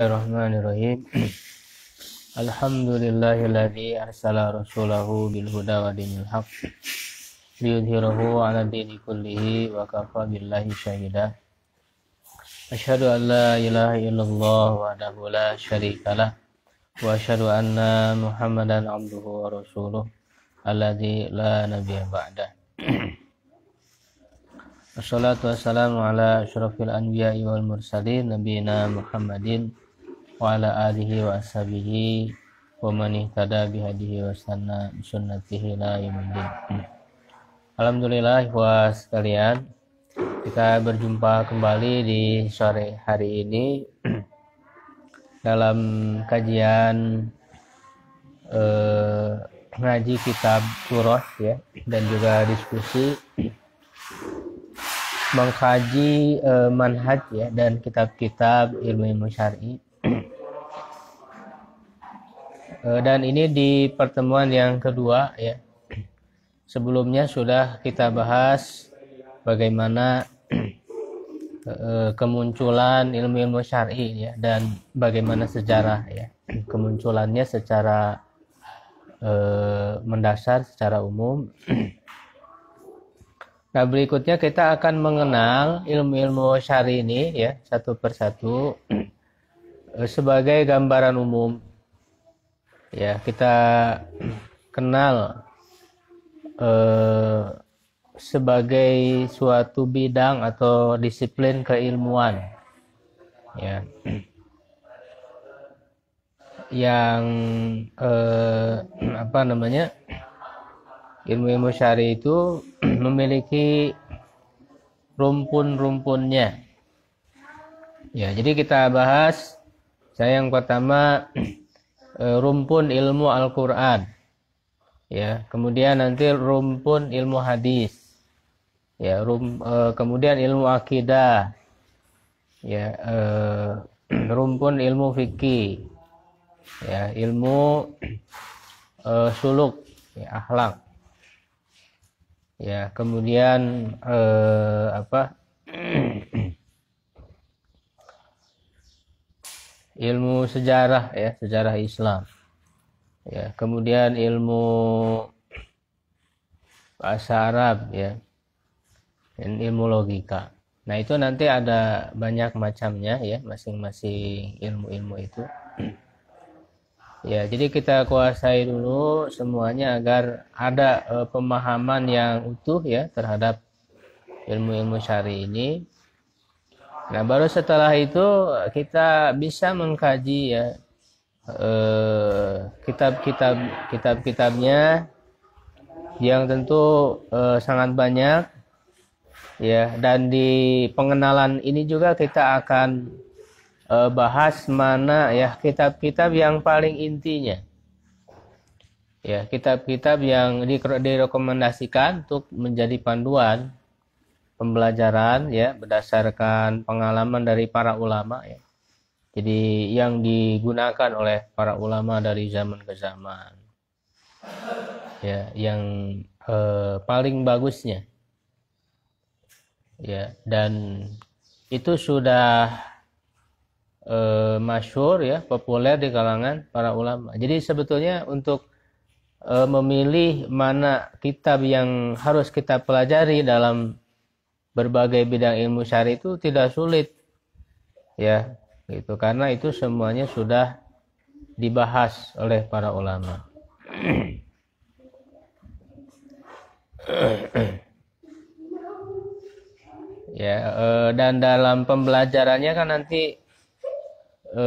Bismillahirrahmanirrahim. Alhamdulillahilladzi arsala rasulahu bil huda wa dinil haq liyudhhirahu 'ala dini kullihi wa kafa billahi syahida. Asyhadu an la ilaha illallah wahdahu la syarikalah wa asyhadu anna Muhammadan 'abduhu wa rasuluh alladzi la nabiyya ba'da. Assalatu wassalamu ala asyrafil anbiya'i wal mursalin nabiyina Muhammadin wa ala alihi wa ashabihi wa man ihtada bihadihi wa sanna sunnatihi la Alhamdulillah ikhwas sekalian kita berjumpa kembali di sore hari ini dalam kajian eh, ngaji kitab Surah ya dan juga diskusi mengkaji eh, manhaj ya dan kitab-kitab ilmu ilmu syar'i. I Eh, dan ini di pertemuan yang kedua ya. Sebelumnya sudah kita bahas bagaimana eh, kemunculan ilmu-ilmu syar'i ya dan bagaimana sejarah ya. Kemunculannya secara eh, mendasar secara umum. Nah, berikutnya kita akan mengenal ilmu-ilmu syari ini ya, satu persatu sebagai gambaran umum ya kita kenal eh, sebagai suatu bidang atau disiplin keilmuan ya yang eh, apa namanya ilmu-ilmu syari itu memiliki rumpun-rumpunnya ya jadi kita bahas saya yang pertama E, rumpun ilmu Al-Qur'an. Ya, kemudian nanti rumpun ilmu hadis. Ya, rum, e, kemudian ilmu akidah. Ya, e, rumpun ilmu fikih. Ya, ilmu e, suluk, ya, akhlak. Ya, kemudian e, apa? ilmu sejarah ya, sejarah Islam. Ya, kemudian ilmu bahasa Arab ya. Dan ilmu logika. Nah, itu nanti ada banyak macamnya ya, masing-masing ilmu-ilmu itu. Ya, jadi kita kuasai dulu semuanya agar ada uh, pemahaman yang utuh ya terhadap ilmu-ilmu syari ini Nah, baru setelah itu kita bisa mengkaji ya eh, kitab-kitab eh, kitab-kitabnya yang tentu eh, sangat banyak ya dan di pengenalan ini juga kita akan eh, bahas mana ya kitab-kitab yang paling intinya ya kitab-kitab yang direkomendasikan untuk menjadi panduan pembelajaran ya berdasarkan pengalaman dari para ulama ya. Jadi yang digunakan oleh para ulama dari zaman ke zaman. Ya, yang eh, paling bagusnya. Ya, dan itu sudah eh, masyur ya, populer di kalangan para ulama. Jadi sebetulnya untuk eh, memilih mana kitab yang harus kita pelajari dalam berbagai bidang ilmu syari itu tidak sulit ya gitu karena itu semuanya sudah dibahas oleh para ulama ya e, dan dalam pembelajarannya kan nanti e,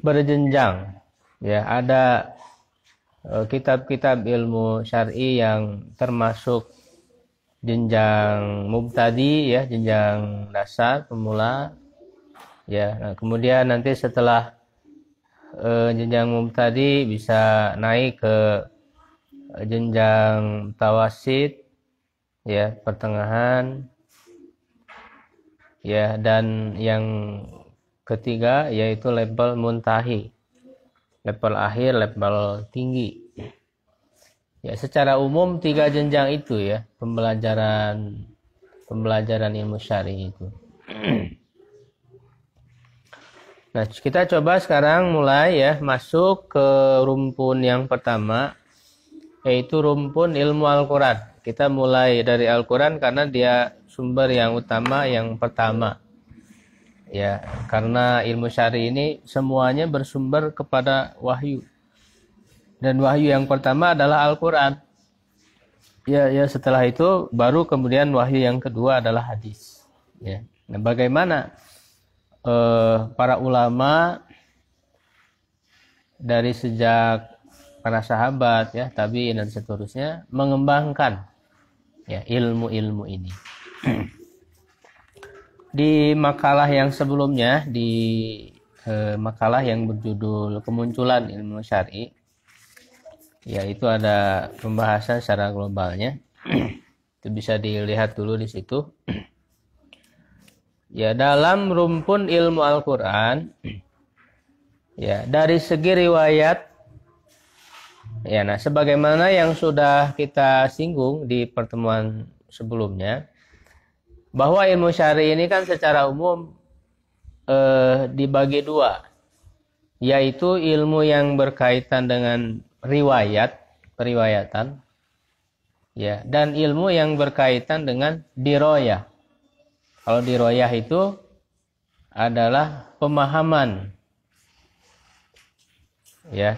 berjenjang ya ada eh, kitab-kitab ilmu syari yang termasuk jenjang mubtadi ya jenjang dasar pemula ya nah, kemudian nanti setelah uh, jenjang mubtadi bisa naik ke eh, jenjang tawasid ya pertengahan ya dan yang ketiga yaitu level muntahi level akhir level tinggi Ya, secara umum tiga jenjang itu ya, pembelajaran pembelajaran ilmu syar'i itu. Hmm. Nah, kita coba sekarang mulai ya masuk ke rumpun yang pertama yaitu rumpun ilmu Al-Qur'an. Kita mulai dari Al-Qur'an karena dia sumber yang utama yang pertama. Ya, karena ilmu syar'i ini semuanya bersumber kepada wahyu dan wahyu yang pertama adalah Al-Quran. Ya, ya setelah itu baru kemudian wahyu yang kedua adalah hadis. Ya. Nah, bagaimana eh, para ulama dari sejak para sahabat ya tapi dan seterusnya mengembangkan ya ilmu-ilmu ini. di makalah yang sebelumnya di eh, makalah yang berjudul kemunculan ilmu syari ya itu ada pembahasan secara globalnya itu bisa dilihat dulu di situ ya dalam rumpun ilmu Al-Quran ya dari segi riwayat ya nah sebagaimana yang sudah kita singgung di pertemuan sebelumnya bahwa ilmu syari ini kan secara umum eh, dibagi dua yaitu ilmu yang berkaitan dengan riwayat, periwayatan, ya, dan ilmu yang berkaitan dengan diroyah. Kalau diroyah itu adalah pemahaman, ya.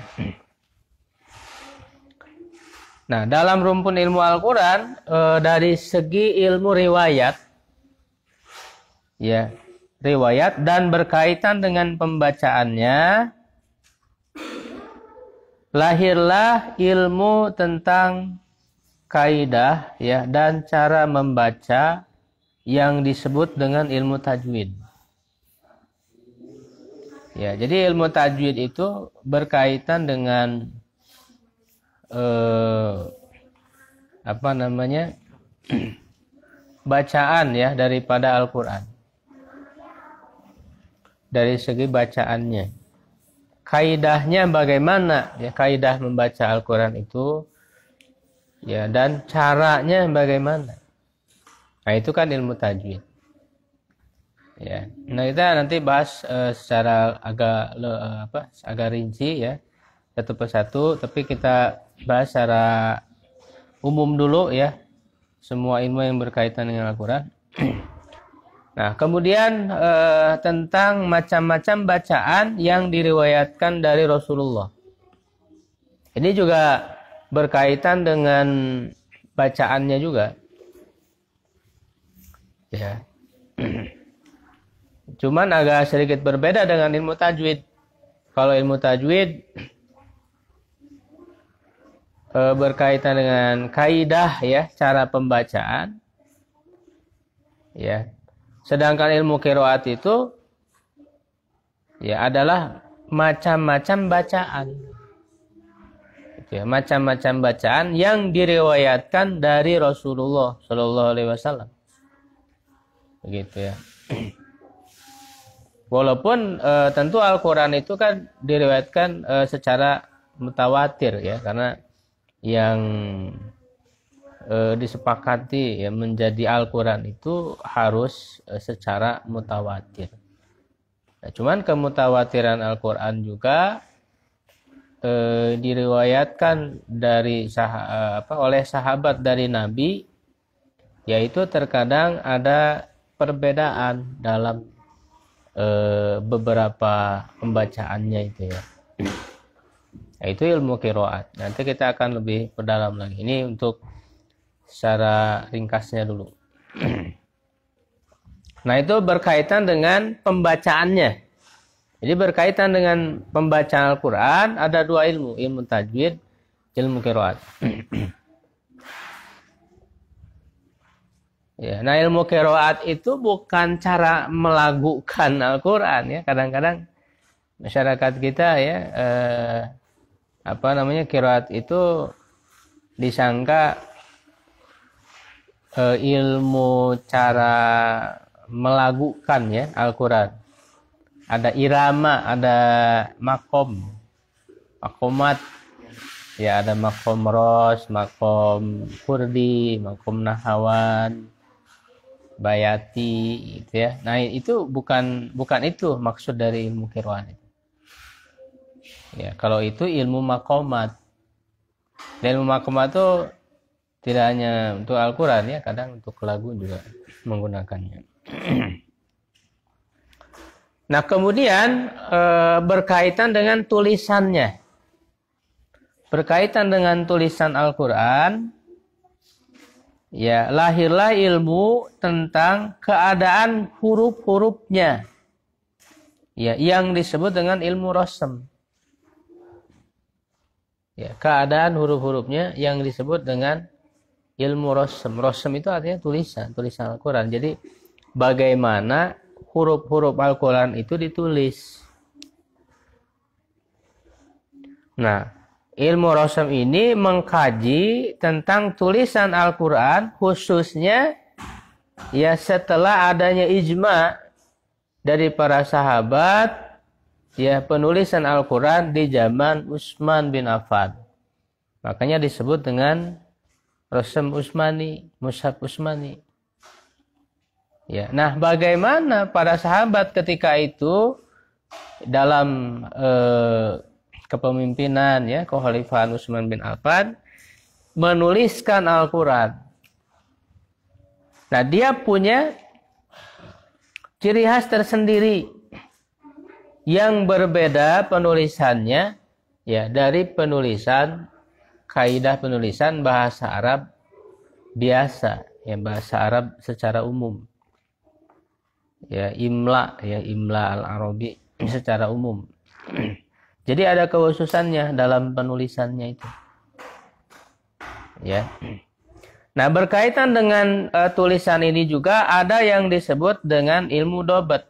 Nah, dalam rumpun ilmu Al-Quran e, dari segi ilmu riwayat, ya, riwayat dan berkaitan dengan pembacaannya, lahirlah ilmu tentang kaidah ya dan cara membaca yang disebut dengan ilmu tajwid. Ya, jadi ilmu tajwid itu berkaitan dengan eh, apa namanya? bacaan ya daripada Al-Qur'an. Dari segi bacaannya kaidahnya bagaimana ya kaidah membaca Al-Qur'an itu ya dan caranya bagaimana nah itu kan ilmu tajwid ya nah kita nanti bahas uh, secara agak uh, apa agak rinci ya satu persatu tapi kita bahas secara umum dulu ya semua ilmu yang berkaitan dengan Al-Qur'an Nah, kemudian eh, tentang macam-macam bacaan yang diriwayatkan dari Rasulullah. Ini juga berkaitan dengan bacaannya juga. Ya. Cuman agak sedikit berbeda dengan ilmu tajwid. Kalau ilmu tajwid eh, berkaitan dengan kaidah ya, cara pembacaan. Ya, Sedangkan ilmu kiroat itu ya adalah macam-macam bacaan. Gitu ya, macam-macam bacaan yang diriwayatkan dari Rasulullah Shallallahu Alaihi Wasallam. Begitu ya. Walaupun e, tentu Al-Quran itu kan diriwayatkan e, secara mutawatir ya, karena yang e, disepakati ya menjadi Al-Qur'an itu harus e, secara mutawatir. Nah, cuman kemutawatiran Al-Qur'an juga e, diriwayatkan dari sah, e, apa oleh sahabat dari Nabi yaitu terkadang ada perbedaan dalam e, beberapa pembacaannya itu ya. Itu ilmu kiroat. Nanti kita akan lebih perdalam lagi. Ini untuk secara ringkasnya dulu. nah, itu berkaitan dengan pembacaannya. Jadi berkaitan dengan pembacaan Al-Quran ada dua ilmu, ilmu tajwid, ilmu kiroat. ya, nah ilmu kiroat itu bukan cara melagukan Al-Quran ya. Kadang-kadang masyarakat kita ya eh, apa namanya kiroat itu disangka uh, ilmu cara melagukan ya Al-Quran. Ada irama, ada makom, makomat, ya ada makom ros, makom kurdi, makom nahawan, bayati, gitu ya. Nah itu bukan bukan itu maksud dari ilmu kirwan itu. Ya kalau itu ilmu makomat. Dan ilmu makomat itu tidak hanya untuk Al-Quran ya kadang untuk lagu juga menggunakannya nah kemudian e, berkaitan dengan tulisannya berkaitan dengan tulisan Al-Quran ya lahirlah ilmu tentang keadaan huruf-hurufnya ya yang disebut dengan ilmu rosem ya keadaan huruf-hurufnya yang disebut dengan ilmu rosem rosem itu artinya tulisan tulisan Al-Quran jadi bagaimana huruf-huruf Al-Quran itu ditulis nah ilmu rosem ini mengkaji tentang tulisan Al-Quran khususnya ya setelah adanya ijma dari para sahabat ya penulisan Al-Quran di zaman Utsman bin Affan makanya disebut dengan Rasam Usmani, Mushaf Usmani. Ya, nah bagaimana para sahabat ketika itu dalam eh, kepemimpinan ya kekhalifahan Utsman bin Affan menuliskan Al-Qur'an. Nah, dia punya ciri khas tersendiri yang berbeda penulisannya ya dari penulisan kaidah penulisan bahasa Arab biasa ya bahasa Arab secara umum ya imla ya imla al arabi secara umum jadi ada kekhususannya dalam penulisannya itu ya nah berkaitan dengan uh, tulisan ini juga ada yang disebut dengan ilmu dobat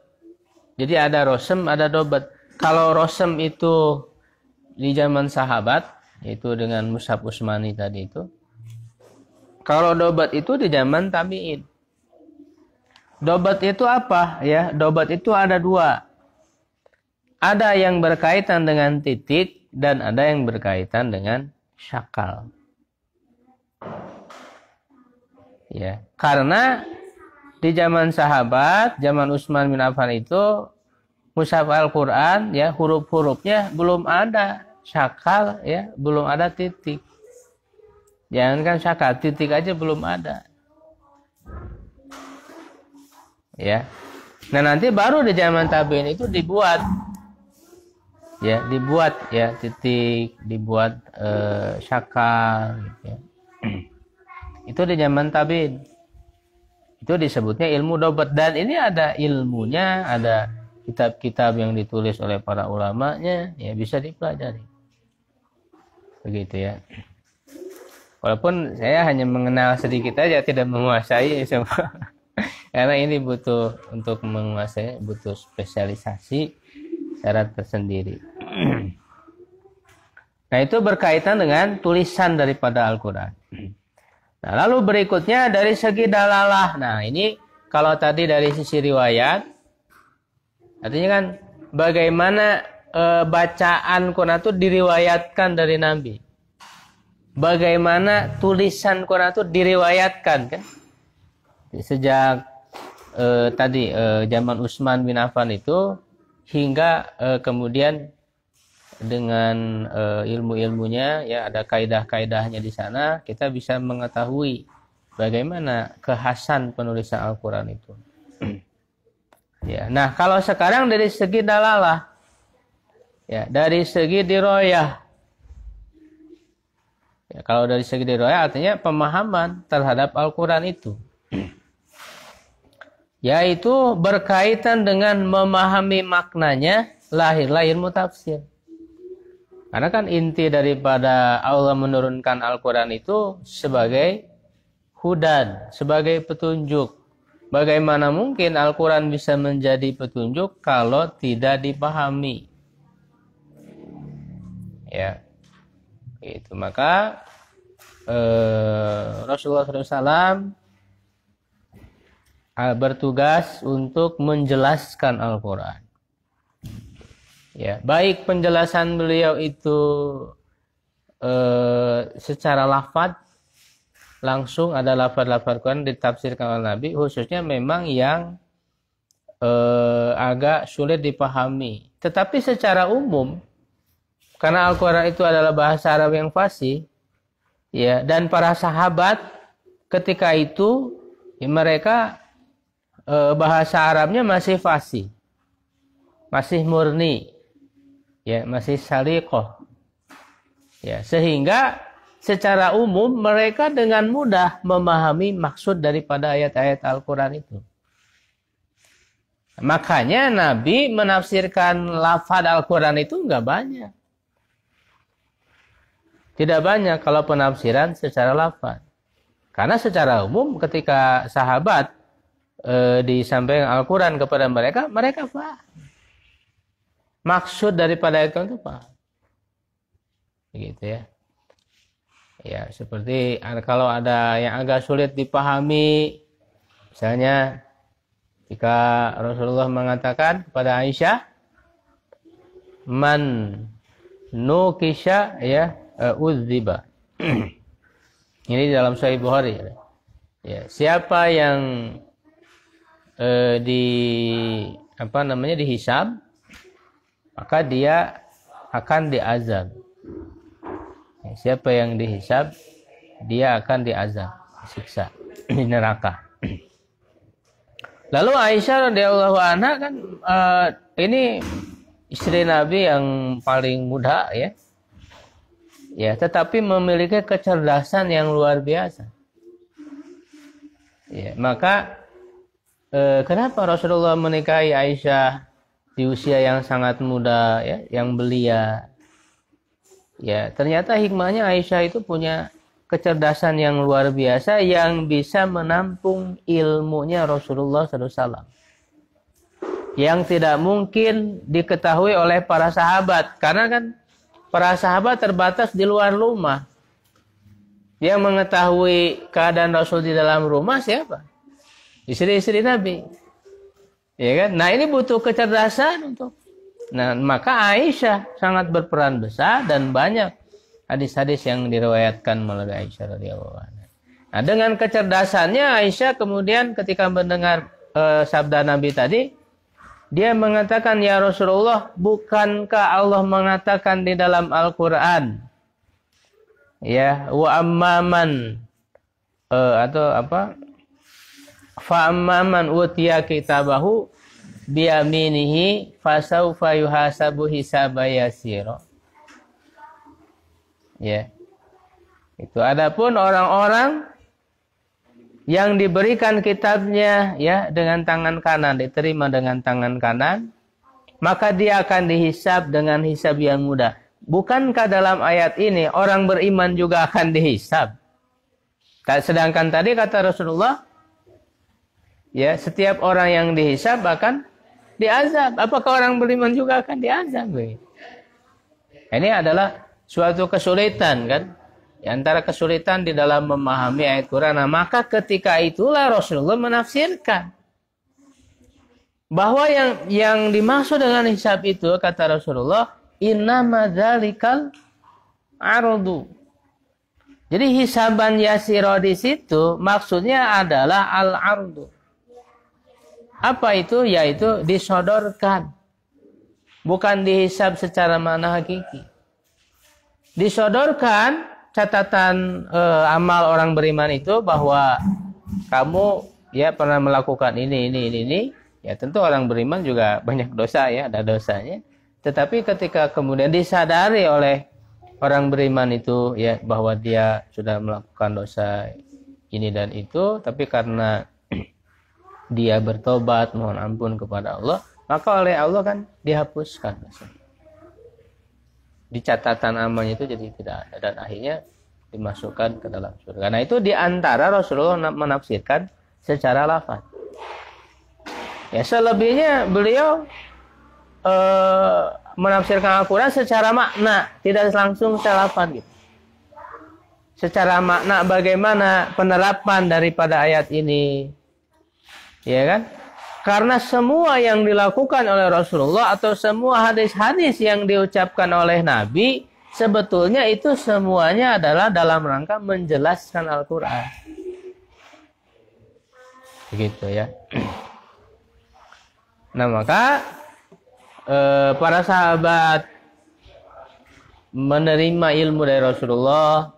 jadi ada rosem ada dobat kalau rosem itu di zaman sahabat itu dengan Musab Usmani tadi itu. Kalau dobat itu di zaman tabi'in. Dobat itu apa ya? Dobat itu ada dua. Ada yang berkaitan dengan titik dan ada yang berkaitan dengan syakal. Ya, karena di zaman sahabat, zaman Utsman bin Affan itu mushaf Al-Qur'an ya huruf-hurufnya belum ada syakal ya belum ada titik jangankan syakal titik aja belum ada ya nah nanti baru di zaman tabiin itu dibuat ya dibuat ya titik dibuat eh, syakal gitu ya. itu di zaman tabiin itu disebutnya ilmu dobat dan ini ada ilmunya ada kitab-kitab yang ditulis oleh para ulamanya ya bisa dipelajari begitu ya walaupun saya hanya mengenal sedikit aja tidak menguasai semua karena ini butuh untuk menguasai butuh spesialisasi syarat tersendiri nah itu berkaitan dengan tulisan daripada Al-Quran nah lalu berikutnya dari segi dalalah nah ini kalau tadi dari sisi riwayat artinya kan bagaimana Eh, bacaan Quran itu diriwayatkan dari Nabi. Bagaimana tulisan Quran itu diriwayatkan kan? Sejak e, tadi e, zaman Utsman bin Affan itu hingga e, kemudian dengan e, ilmu-ilmunya ya ada kaidah-kaidahnya di sana kita bisa mengetahui bagaimana kekhasan penulisan Al-Qur'an itu. Hmm. ya. Nah, kalau sekarang dari segi dalalah Ya, dari segi diroyah. Ya, kalau dari segi diroyah artinya pemahaman terhadap Al-Quran itu. Yaitu berkaitan dengan memahami maknanya lahir-lahir tafsir. Karena kan inti daripada Allah menurunkan Al-Quran itu sebagai hudan, sebagai petunjuk. Bagaimana mungkin Al-Quran bisa menjadi petunjuk kalau tidak dipahami? ya itu maka eh, Rasulullah SAW bertugas untuk menjelaskan Al-Quran ya baik penjelasan beliau itu eh, secara lafad langsung ada lafad-lafad Quran ditafsirkan oleh Nabi khususnya memang yang eh, agak sulit dipahami tetapi secara umum karena Al-Quran itu adalah bahasa Arab yang fasih. Ya, dan para sahabat ketika itu ya mereka e, bahasa Arabnya masih fasih. Masih murni. Ya, masih salikoh, Ya, sehingga secara umum mereka dengan mudah memahami maksud daripada ayat-ayat Al-Quran itu. Makanya Nabi menafsirkan lafad Al-Quran itu nggak banyak. Tidak banyak kalau penafsiran secara lafaz. Karena secara umum ketika sahabat e, disampaikan Al-Quran kepada mereka, mereka paham. Maksud daripada ayat itu paham. Gitu ya. Ya, seperti kalau ada yang agak sulit dipahami, misalnya jika Rasulullah mengatakan kepada Aisyah, man nukisha ya Eh, uzziba. Ini dalam Sahih Bukhari. Ya, siapa yang uh, di apa namanya dihisab maka dia akan diazab. Ya, siapa yang dihisab dia akan diazab, siksa di neraka. Lalu Aisyah radhiyallahu anha kan uh, ini istri Nabi yang paling muda ya ya tetapi memiliki kecerdasan yang luar biasa ya maka eh, kenapa Rasulullah menikahi Aisyah di usia yang sangat muda ya yang belia ya ternyata hikmahnya Aisyah itu punya kecerdasan yang luar biasa yang bisa menampung ilmunya Rasulullah SAW yang tidak mungkin diketahui oleh para sahabat karena kan para sahabat terbatas di luar rumah. Yang mengetahui keadaan Rasul di dalam rumah siapa? Istri-istri Nabi. Ya kan? Nah ini butuh kecerdasan untuk. Nah maka Aisyah sangat berperan besar dan banyak hadis-hadis yang diriwayatkan melalui Aisyah radhiyallahu anha. Nah dengan kecerdasannya Aisyah kemudian ketika mendengar e, sabda Nabi tadi, dia mengatakan, Ya Rasulullah, bukankah Allah mengatakan di dalam Al-Quran? Ya, wa amman Uh, eh, atau apa? Fa ammaman utiya kitabahu biyaminihi fasawfa yuhasabu hisabayasiro. Ya. Itu adapun orang-orang yang diberikan kitabnya ya dengan tangan kanan diterima dengan tangan kanan maka dia akan dihisap dengan hisab yang mudah bukankah dalam ayat ini orang beriman juga akan dihisap sedangkan tadi kata Rasulullah ya setiap orang yang dihisap akan diazab apakah orang beriman juga akan diazab ini adalah suatu kesulitan kan di antara kesulitan di dalam memahami ayat Quran. Nah, maka ketika itulah Rasulullah menafsirkan bahwa yang yang dimaksud dengan hisab itu kata Rasulullah Inna dzalikal ardu. Jadi hisaban yasiro di situ maksudnya adalah al ardu. Apa itu? Yaitu disodorkan. Bukan dihisab secara mana hakiki. Disodorkan catatan eh, amal orang beriman itu bahwa kamu ya pernah melakukan ini ini ini ini ya tentu orang beriman juga banyak dosa ya ada dosanya tetapi ketika kemudian disadari oleh orang beriman itu ya bahwa dia sudah melakukan dosa ini dan itu tapi karena dia bertobat mohon ampun kepada Allah maka oleh Allah kan dihapuskan di catatan amalnya itu jadi tidak ada dan akhirnya dimasukkan ke dalam surga. Nah itu diantara Rasulullah menafsirkan secara lafaz. Ya selebihnya beliau e, menafsirkan Al-Quran secara makna, tidak langsung secara lafaz gitu. Secara makna bagaimana penerapan daripada ayat ini, ya kan? Karena semua yang dilakukan oleh Rasulullah atau semua hadis-hadis yang diucapkan oleh Nabi sebetulnya itu semuanya adalah dalam rangka menjelaskan Al-Qur'an. Begitu ya. Nah, maka eh, para sahabat menerima ilmu dari Rasulullah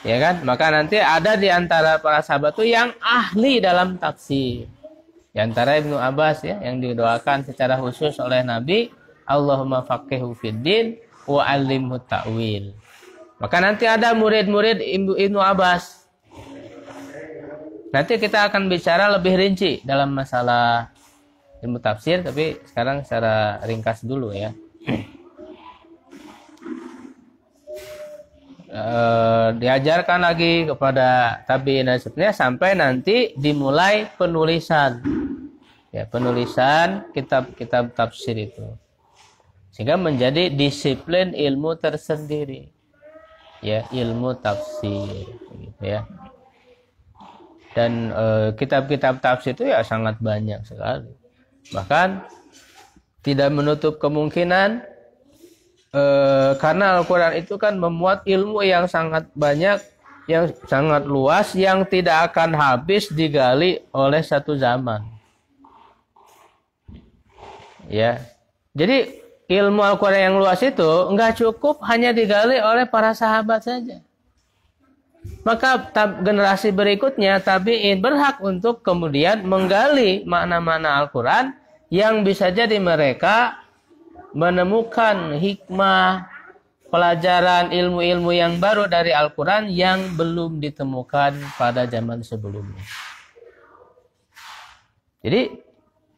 ya kan? Maka nanti ada di antara para sahabat tuh yang ahli dalam tafsir. Di antara Ibnu Abbas ya yang didoakan secara khusus oleh Nabi, Allahumma faqihhu fiddin wa alimhu ta'wil. Maka nanti ada murid-murid Ibnu Abbas. Nanti kita akan bicara lebih rinci dalam masalah ilmu tafsir, tapi sekarang secara ringkas dulu ya. Eh, diajarkan lagi kepada tabiin dan seterusnya sampai nanti dimulai penulisan ya penulisan kitab-kitab tafsir itu sehingga menjadi disiplin ilmu tersendiri ya ilmu tafsir gitu ya dan eh, kitab-kitab e, tafsir itu ya sangat banyak sekali bahkan tidak menutup kemungkinan e, karena Al-Quran itu kan memuat ilmu yang sangat banyak, yang sangat luas, yang tidak akan habis digali oleh satu zaman. Ya, jadi ilmu Al-Quran yang luas itu nggak cukup hanya digali oleh para sahabat saja. Maka tab, generasi berikutnya tabiin berhak untuk kemudian menggali makna-makna Al-Quran yang bisa jadi mereka menemukan hikmah pelajaran ilmu-ilmu yang baru dari Al-Quran yang belum ditemukan pada zaman sebelumnya. Jadi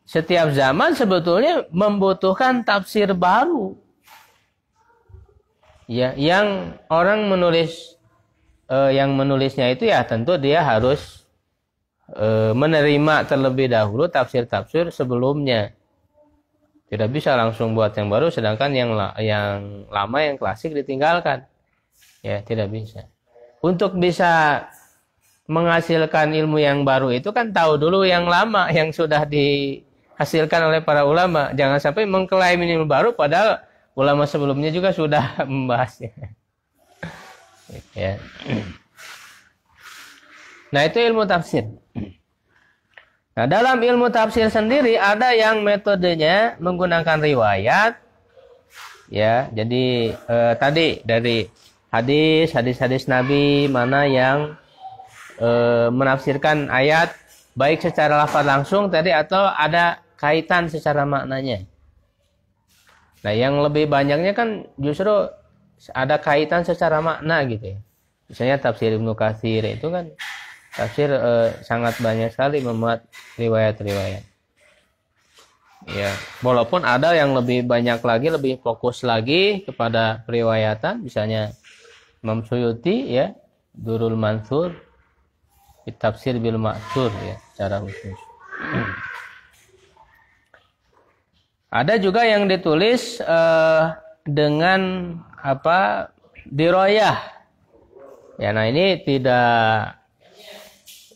setiap zaman sebetulnya membutuhkan tafsir baru. Ya, yang orang menulis eh, yang menulisnya itu ya tentu dia harus eh, menerima terlebih dahulu tafsir-tafsir sebelumnya tidak bisa langsung buat yang baru sedangkan yang yang lama yang klasik ditinggalkan. Ya, tidak bisa. Untuk bisa menghasilkan ilmu yang baru itu kan tahu dulu yang lama yang sudah dihasilkan oleh para ulama. Jangan sampai mengklaim ilmu baru padahal ulama sebelumnya juga sudah membahasnya. ya. Nah, itu ilmu tafsir. Nah, dalam ilmu tafsir sendiri ada yang metodenya menggunakan riwayat ya. Jadi eh, tadi dari hadis, hadis-hadis Nabi mana yang eh, menafsirkan ayat baik secara lafaz langsung tadi atau ada kaitan secara maknanya. Nah, yang lebih banyaknya kan justru ada kaitan secara makna gitu ya. Misalnya tafsir Ibnu Katsir itu kan tafsir eh, sangat banyak sekali memuat riwayat-riwayat. Ya, walaupun ada yang lebih banyak lagi, lebih fokus lagi kepada periwayatan, misalnya Imam Suyuti ya, Durul Mansur, Tafsir Bil Maksur ya, cara khusus. Ada juga yang ditulis eh, dengan apa diroyah. Ya, nah ini tidak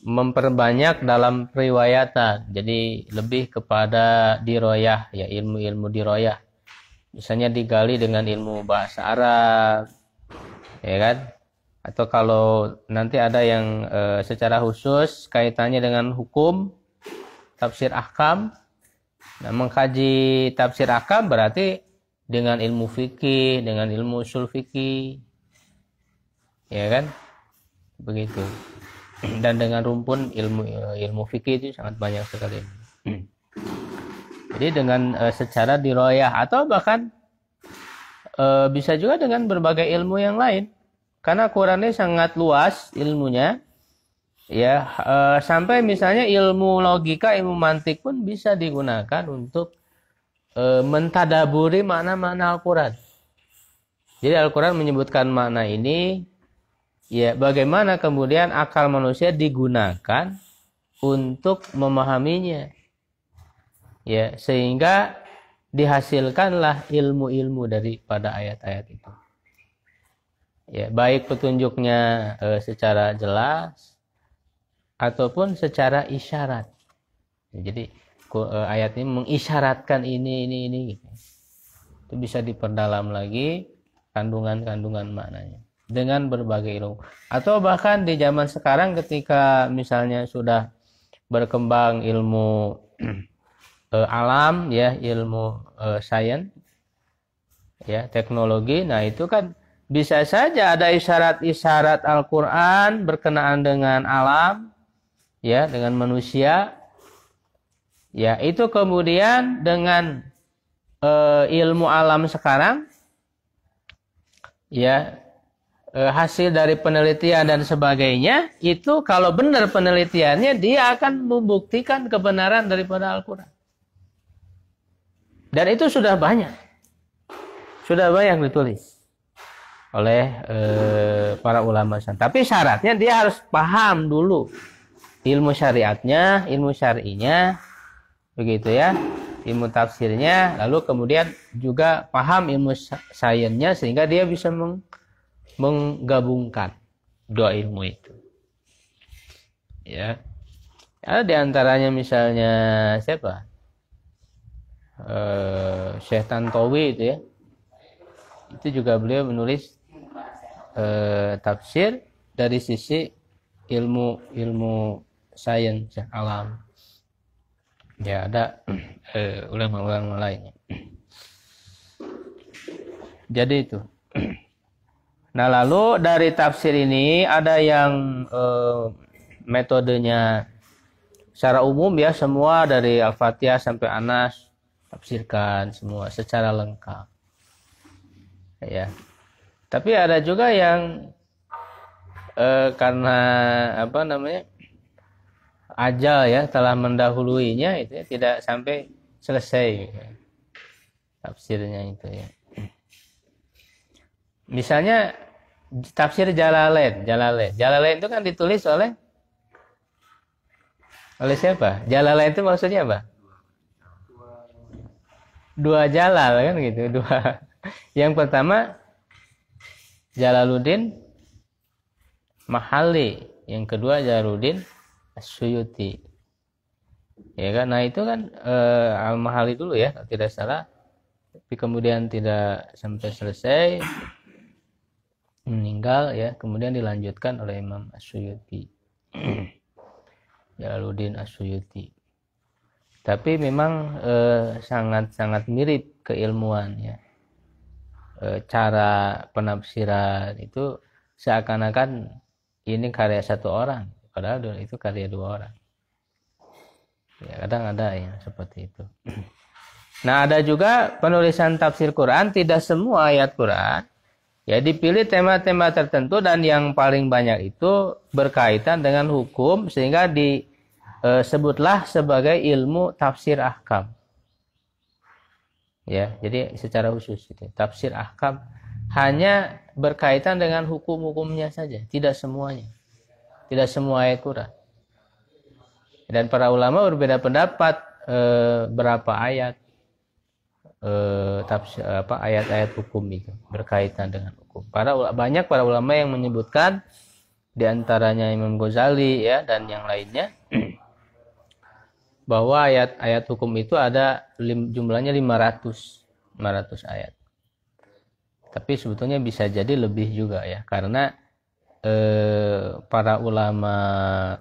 memperbanyak dalam periwayatan. Jadi lebih kepada diroyah, ya ilmu-ilmu diroyah. Misalnya digali dengan ilmu bahasa Arab, ya kan? Atau kalau nanti ada yang e, secara khusus kaitannya dengan hukum, tafsir ahkam. Nah, mengkaji tafsir ahkam berarti dengan ilmu fikih, dengan ilmu usul Ya kan? Begitu dan dengan rumpun ilmu eh, ilmu fikih itu sangat banyak sekali. Hmm. Jadi dengan uh, secara diroyah atau bahkan uh, bisa juga dengan berbagai ilmu yang lain. Karena Quran ini sangat luas ilmunya. Ya, uh, sampai misalnya ilmu logika, ilmu mantik pun bisa digunakan untuk uh, mentadaburi makna-makna Al-Quran. Jadi Al-Quran menyebutkan makna ini, Ya, bagaimana kemudian akal manusia digunakan untuk memahaminya. Ya, sehingga dihasilkanlah ilmu-ilmu daripada ayat-ayat itu. Ya, baik petunjuknya e, secara jelas ataupun secara isyarat. Ya, jadi e, ayat ini mengisyaratkan ini ini ini. Itu bisa diperdalam lagi kandungan-kandungan maknanya dengan berbagai ilmu. Atau bahkan di zaman sekarang ketika misalnya sudah berkembang ilmu eh, alam ya, ilmu eh, sains ya, teknologi. Nah, itu kan bisa saja ada isyarat-isyarat Al-Qur'an berkenaan dengan alam ya, dengan manusia. Ya, itu kemudian dengan eh, ilmu alam sekarang ya Eh, hasil dari penelitian dan sebagainya itu kalau benar penelitiannya dia akan membuktikan kebenaran daripada Al-Qur'an. Dan itu sudah banyak. Sudah banyak ditulis oleh e, para ulama Tapi syaratnya dia harus paham dulu ilmu syariatnya, ilmu syar'inya begitu ya. Ilmu tafsirnya, lalu kemudian juga paham ilmu sainsnya sehingga dia bisa meng menggabungkan dua ilmu itu. Ya. Ada ya, di antaranya misalnya siapa? Eh, Syekh Tantowi itu ya. Itu juga beliau menulis eh, tafsir dari sisi ilmu ilmu sains alam. Ya, ada eh, ulama-ulama lainnya. Jadi itu. Nah, lalu dari tafsir ini ada yang eh, metodenya secara umum ya semua dari Al-Fatihah sampai Anas tafsirkan semua secara lengkap. Ya. Tapi ada juga yang eh, karena apa namanya? ajal ya telah mendahuluinya itu ya, tidak sampai selesai gitu. tafsirnya itu ya. Misalnya tafsir Jalalain, Jalalain. Jalalain itu kan ditulis oleh oleh siapa? Jalalain itu maksudnya apa? Dua jalal kan gitu, dua. Yang pertama Jalaluddin Mahali, yang kedua Jalaluddin Suyuti. Ya kan? Nah, itu kan eh, Al-Mahali dulu ya, tidak salah. Tapi kemudian tidak sampai selesai, meninggal ya kemudian dilanjutkan oleh Imam Asyuyuti Jalaluddin Asyuyuti tapi memang eh, sangat-sangat eh, mirip keilmuan ya eh, cara penafsiran itu seakan-akan ini karya satu orang padahal itu karya dua orang ya kadang ada ya seperti itu nah ada juga penulisan tafsir Quran tidak semua ayat Quran Ya dipilih tema-tema tertentu dan yang paling banyak itu berkaitan dengan hukum sehingga disebutlah e, sebagai ilmu tafsir ahkam. Ya, jadi secara khusus itu tafsir ahkam hanya berkaitan dengan hukum-hukumnya saja, tidak semuanya. Tidak semua ayat Quran. Dan para ulama berbeda pendapat e, berapa ayat eh, tafsir, ayat-ayat hukum itu berkaitan dengan hukum. Para ulama banyak para ulama yang menyebutkan di antaranya Imam Ghazali ya dan yang lainnya bahwa ayat-ayat hukum itu ada lim, jumlahnya 500 500 ayat. Tapi sebetulnya bisa jadi lebih juga ya karena eh, para ulama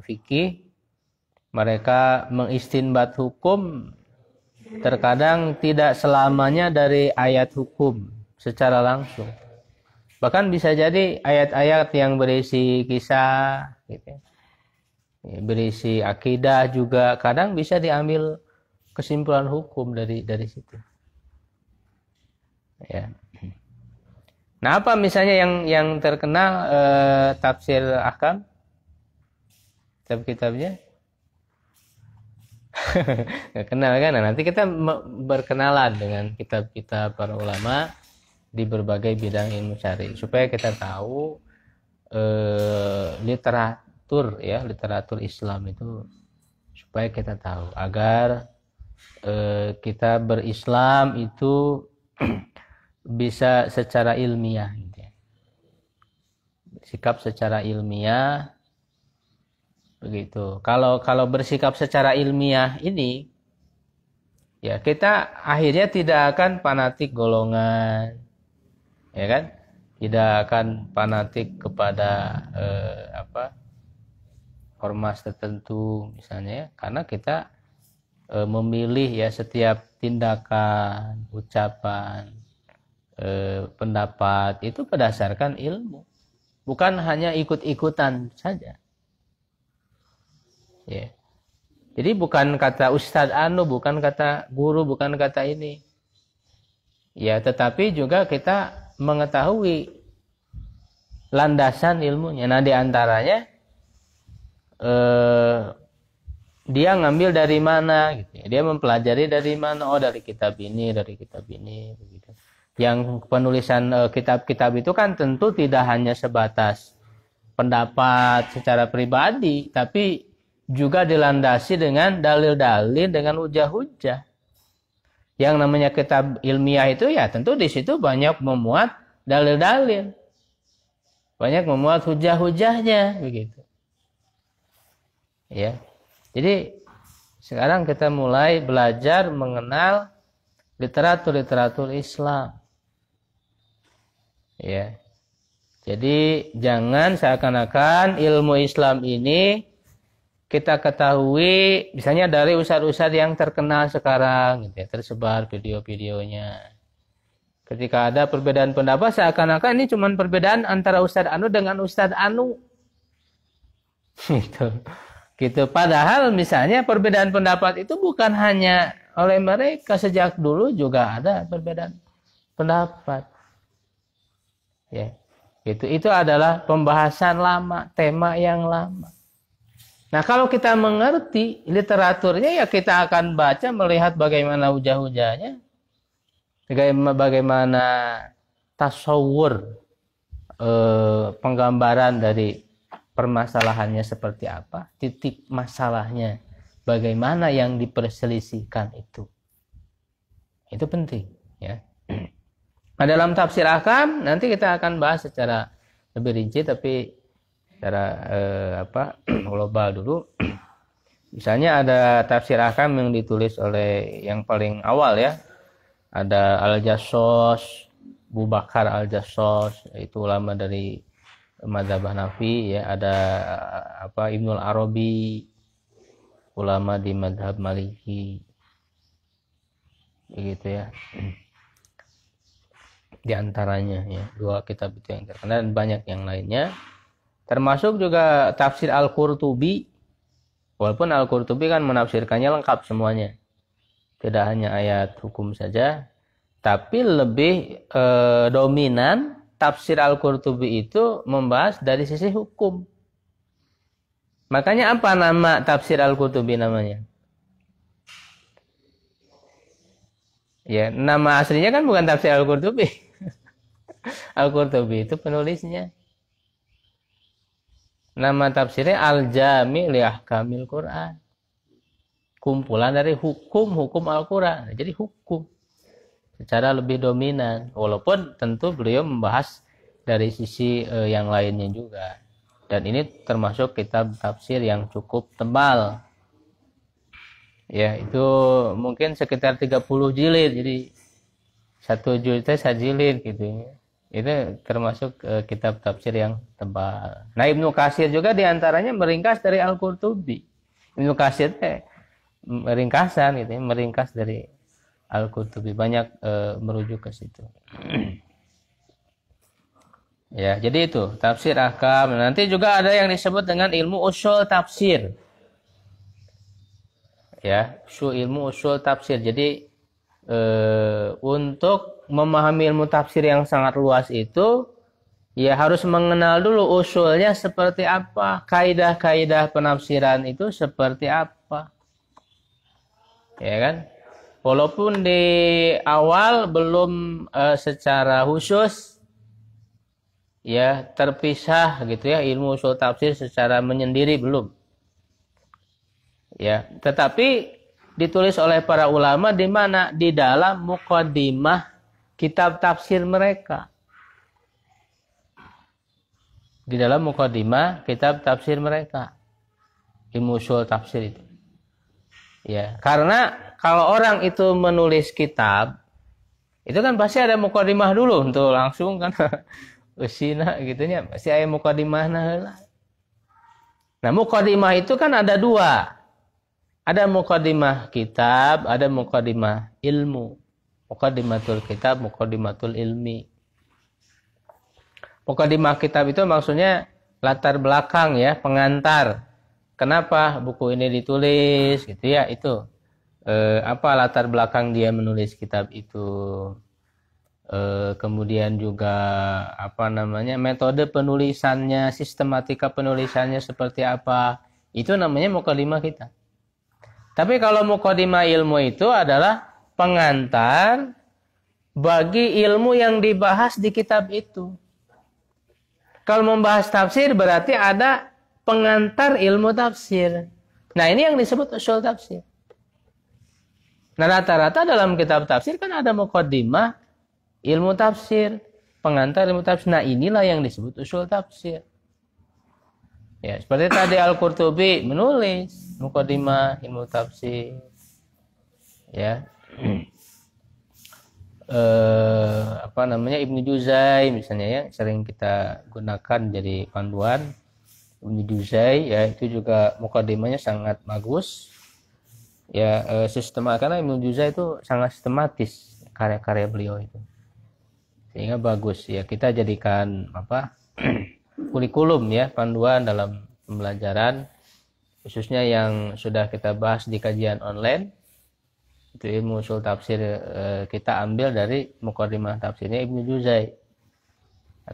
fikih mereka mengistinbat hukum terkadang tidak selamanya dari ayat hukum secara langsung. Bahkan bisa jadi ayat-ayat yang berisi kisah, gitu, ya. Ya, berisi akidah juga kadang bisa diambil kesimpulan hukum dari dari situ. Ya. Nah apa misalnya yang yang terkenal eh, tafsir akam kitab-kitabnya? nggak kenal kan nah, nanti kita berkenalan dengan kitab-kitab para ulama di berbagai bidang ilmu syari supaya kita tahu eh, literatur ya literatur Islam itu supaya kita tahu agar eh, kita berislam itu bisa secara ilmiah gitu ya. sikap secara ilmiah begitu kalau kalau bersikap secara ilmiah ini ya kita akhirnya tidak akan fanatik golongan ya kan tidak akan fanatik kepada eh, apa ormas tertentu misalnya karena kita eh, memilih ya setiap tindakan ucapan eh, pendapat itu berdasarkan ilmu bukan hanya ikut-ikutan saja Ya. Jadi bukan kata ustadz anu, bukan kata guru, bukan kata ini. Ya, tetapi juga kita mengetahui landasan ilmunya. Nah, diantaranya eh, dia ngambil dari mana, gitu. Ya. Dia mempelajari dari mana? Oh, dari kitab ini, dari kitab ini, begitu. Yang penulisan kitab eh, kitab-kitab itu kan tentu tidak hanya sebatas pendapat secara pribadi, tapi juga dilandasi dengan dalil-dalil dengan hujah-hujah. Yang namanya kitab ilmiah itu ya tentu di situ banyak memuat dalil-dalil. Banyak memuat hujah-hujahnya begitu. Ya. Jadi sekarang kita mulai belajar mengenal literatur-literatur Islam. Ya. Jadi jangan seakan-akan ilmu Islam ini kita ketahui misalnya dari ustadz-ustadz yang terkenal sekarang gitu ya, tersebar video-videonya. Ketika ada perbedaan pendapat seakan-akan ini cuma perbedaan antara ustadz anu dengan ustadz anu. Gitu. Gitu. Padahal misalnya perbedaan pendapat itu bukan hanya oleh mereka sejak dulu juga ada perbedaan pendapat. Ya. Gitu. Itu adalah pembahasan lama, tema yang lama. Nah, kalau kita mengerti literaturnya ya kita akan baca melihat bagaimana hujah-hujahnya. Bagaimana, bagaimana tasawur eh, penggambaran dari permasalahannya seperti apa, titik masalahnya, bagaimana yang diperselisihkan itu. Itu penting, ya. Nah, dalam tafsir akam nanti kita akan bahas secara lebih rinci tapi secara eh, apa global dulu misalnya ada tafsir akam yang ditulis oleh yang paling awal ya ada al jasos Bu Bakar al jasos itu ulama dari Madzhab Hanafi ya ada eh, apa Ibnul Arabi ulama di Madhab Maliki begitu ya di antaranya ya dua kitab itu yang terkenal dan banyak yang lainnya Termasuk juga tafsir Al-Qurtubi. Walaupun Al-Qurtubi kan menafsirkannya lengkap semuanya. Tidak hanya ayat hukum saja. Tapi lebih e, dominan tafsir Al-Qurtubi itu membahas dari sisi hukum. Makanya apa nama tafsir Al-Qurtubi namanya? Ya, nama aslinya kan bukan tafsir Al-Qurtubi. Al-Qurtubi itu penulisnya. Nama tafsirnya Al-Jami' li Kamil Quran. Kumpulan dari hukum-hukum Al-Quran. Jadi hukum secara lebih dominan. Walaupun tentu beliau membahas dari sisi uh, yang lainnya juga. Dan ini termasuk kitab tafsir yang cukup tebal. Ya, itu mungkin sekitar 30 jilid. Jadi satu jilidnya jilid gitu ya itu termasuk e, kitab tafsir yang tebal. Nah Ibnu Kasir juga diantaranya meringkas dari Al Qurtubi. Ibnu Kasir teh meringkasan gitu, ya, meringkas dari Al Qurtubi banyak e, merujuk ke situ. ya jadi itu tafsir akam. Nah, nanti juga ada yang disebut dengan ilmu usul tafsir. Ya, ilmu usul tafsir. Jadi e, untuk memahami ilmu tafsir yang sangat luas itu ya harus mengenal dulu usulnya seperti apa, kaidah-kaidah penafsiran itu seperti apa. Ya kan? Walaupun di awal belum uh, secara khusus ya terpisah gitu ya ilmu usul tafsir secara menyendiri belum. Ya, tetapi ditulis oleh para ulama di mana? Di dalam mukadimah kitab tafsir mereka. Di dalam mukadimah kitab tafsir mereka. Ilmu usul tafsir itu. Ya, karena kalau orang itu menulis kitab, itu kan pasti ada mukadimah dulu untuk langsung kan usina gitu gitunya pasti ada mukadimah nah. Nah, mukadimah itu kan ada dua. Ada mukadimah kitab, ada mukadimah ilmu mukadimatul kitab mukadimatul ilmi mukadimah kitab itu maksudnya latar belakang ya pengantar kenapa buku ini ditulis gitu ya itu e, apa latar belakang dia menulis kitab itu e, kemudian juga apa namanya metode penulisannya sistematika penulisannya seperti apa itu namanya mukadimah kitab. tapi kalau mukadimah ilmu itu adalah pengantar bagi ilmu yang dibahas di kitab itu. Kalau membahas tafsir berarti ada pengantar ilmu tafsir. Nah ini yang disebut usul tafsir. Nah rata-rata dalam kitab tafsir kan ada mukaddimah ilmu tafsir, pengantar ilmu tafsir. Nah inilah yang disebut usul tafsir. Ya seperti tadi Al Qurtubi menulis mukaddimah ilmu tafsir. Ya eh, apa namanya Ibnu Juzai misalnya ya sering kita gunakan jadi panduan Ibnu Juzai ya itu juga mukadimahnya sangat bagus ya eh, sistem karena Ibnu Juzai itu sangat sistematis karya-karya beliau itu sehingga bagus ya kita jadikan apa kurikulum ya panduan dalam pembelajaran khususnya yang sudah kita bahas di kajian online itu ilmu usul tafsir eh, kita ambil dari mukadimah tafsirnya Ibnu Juzai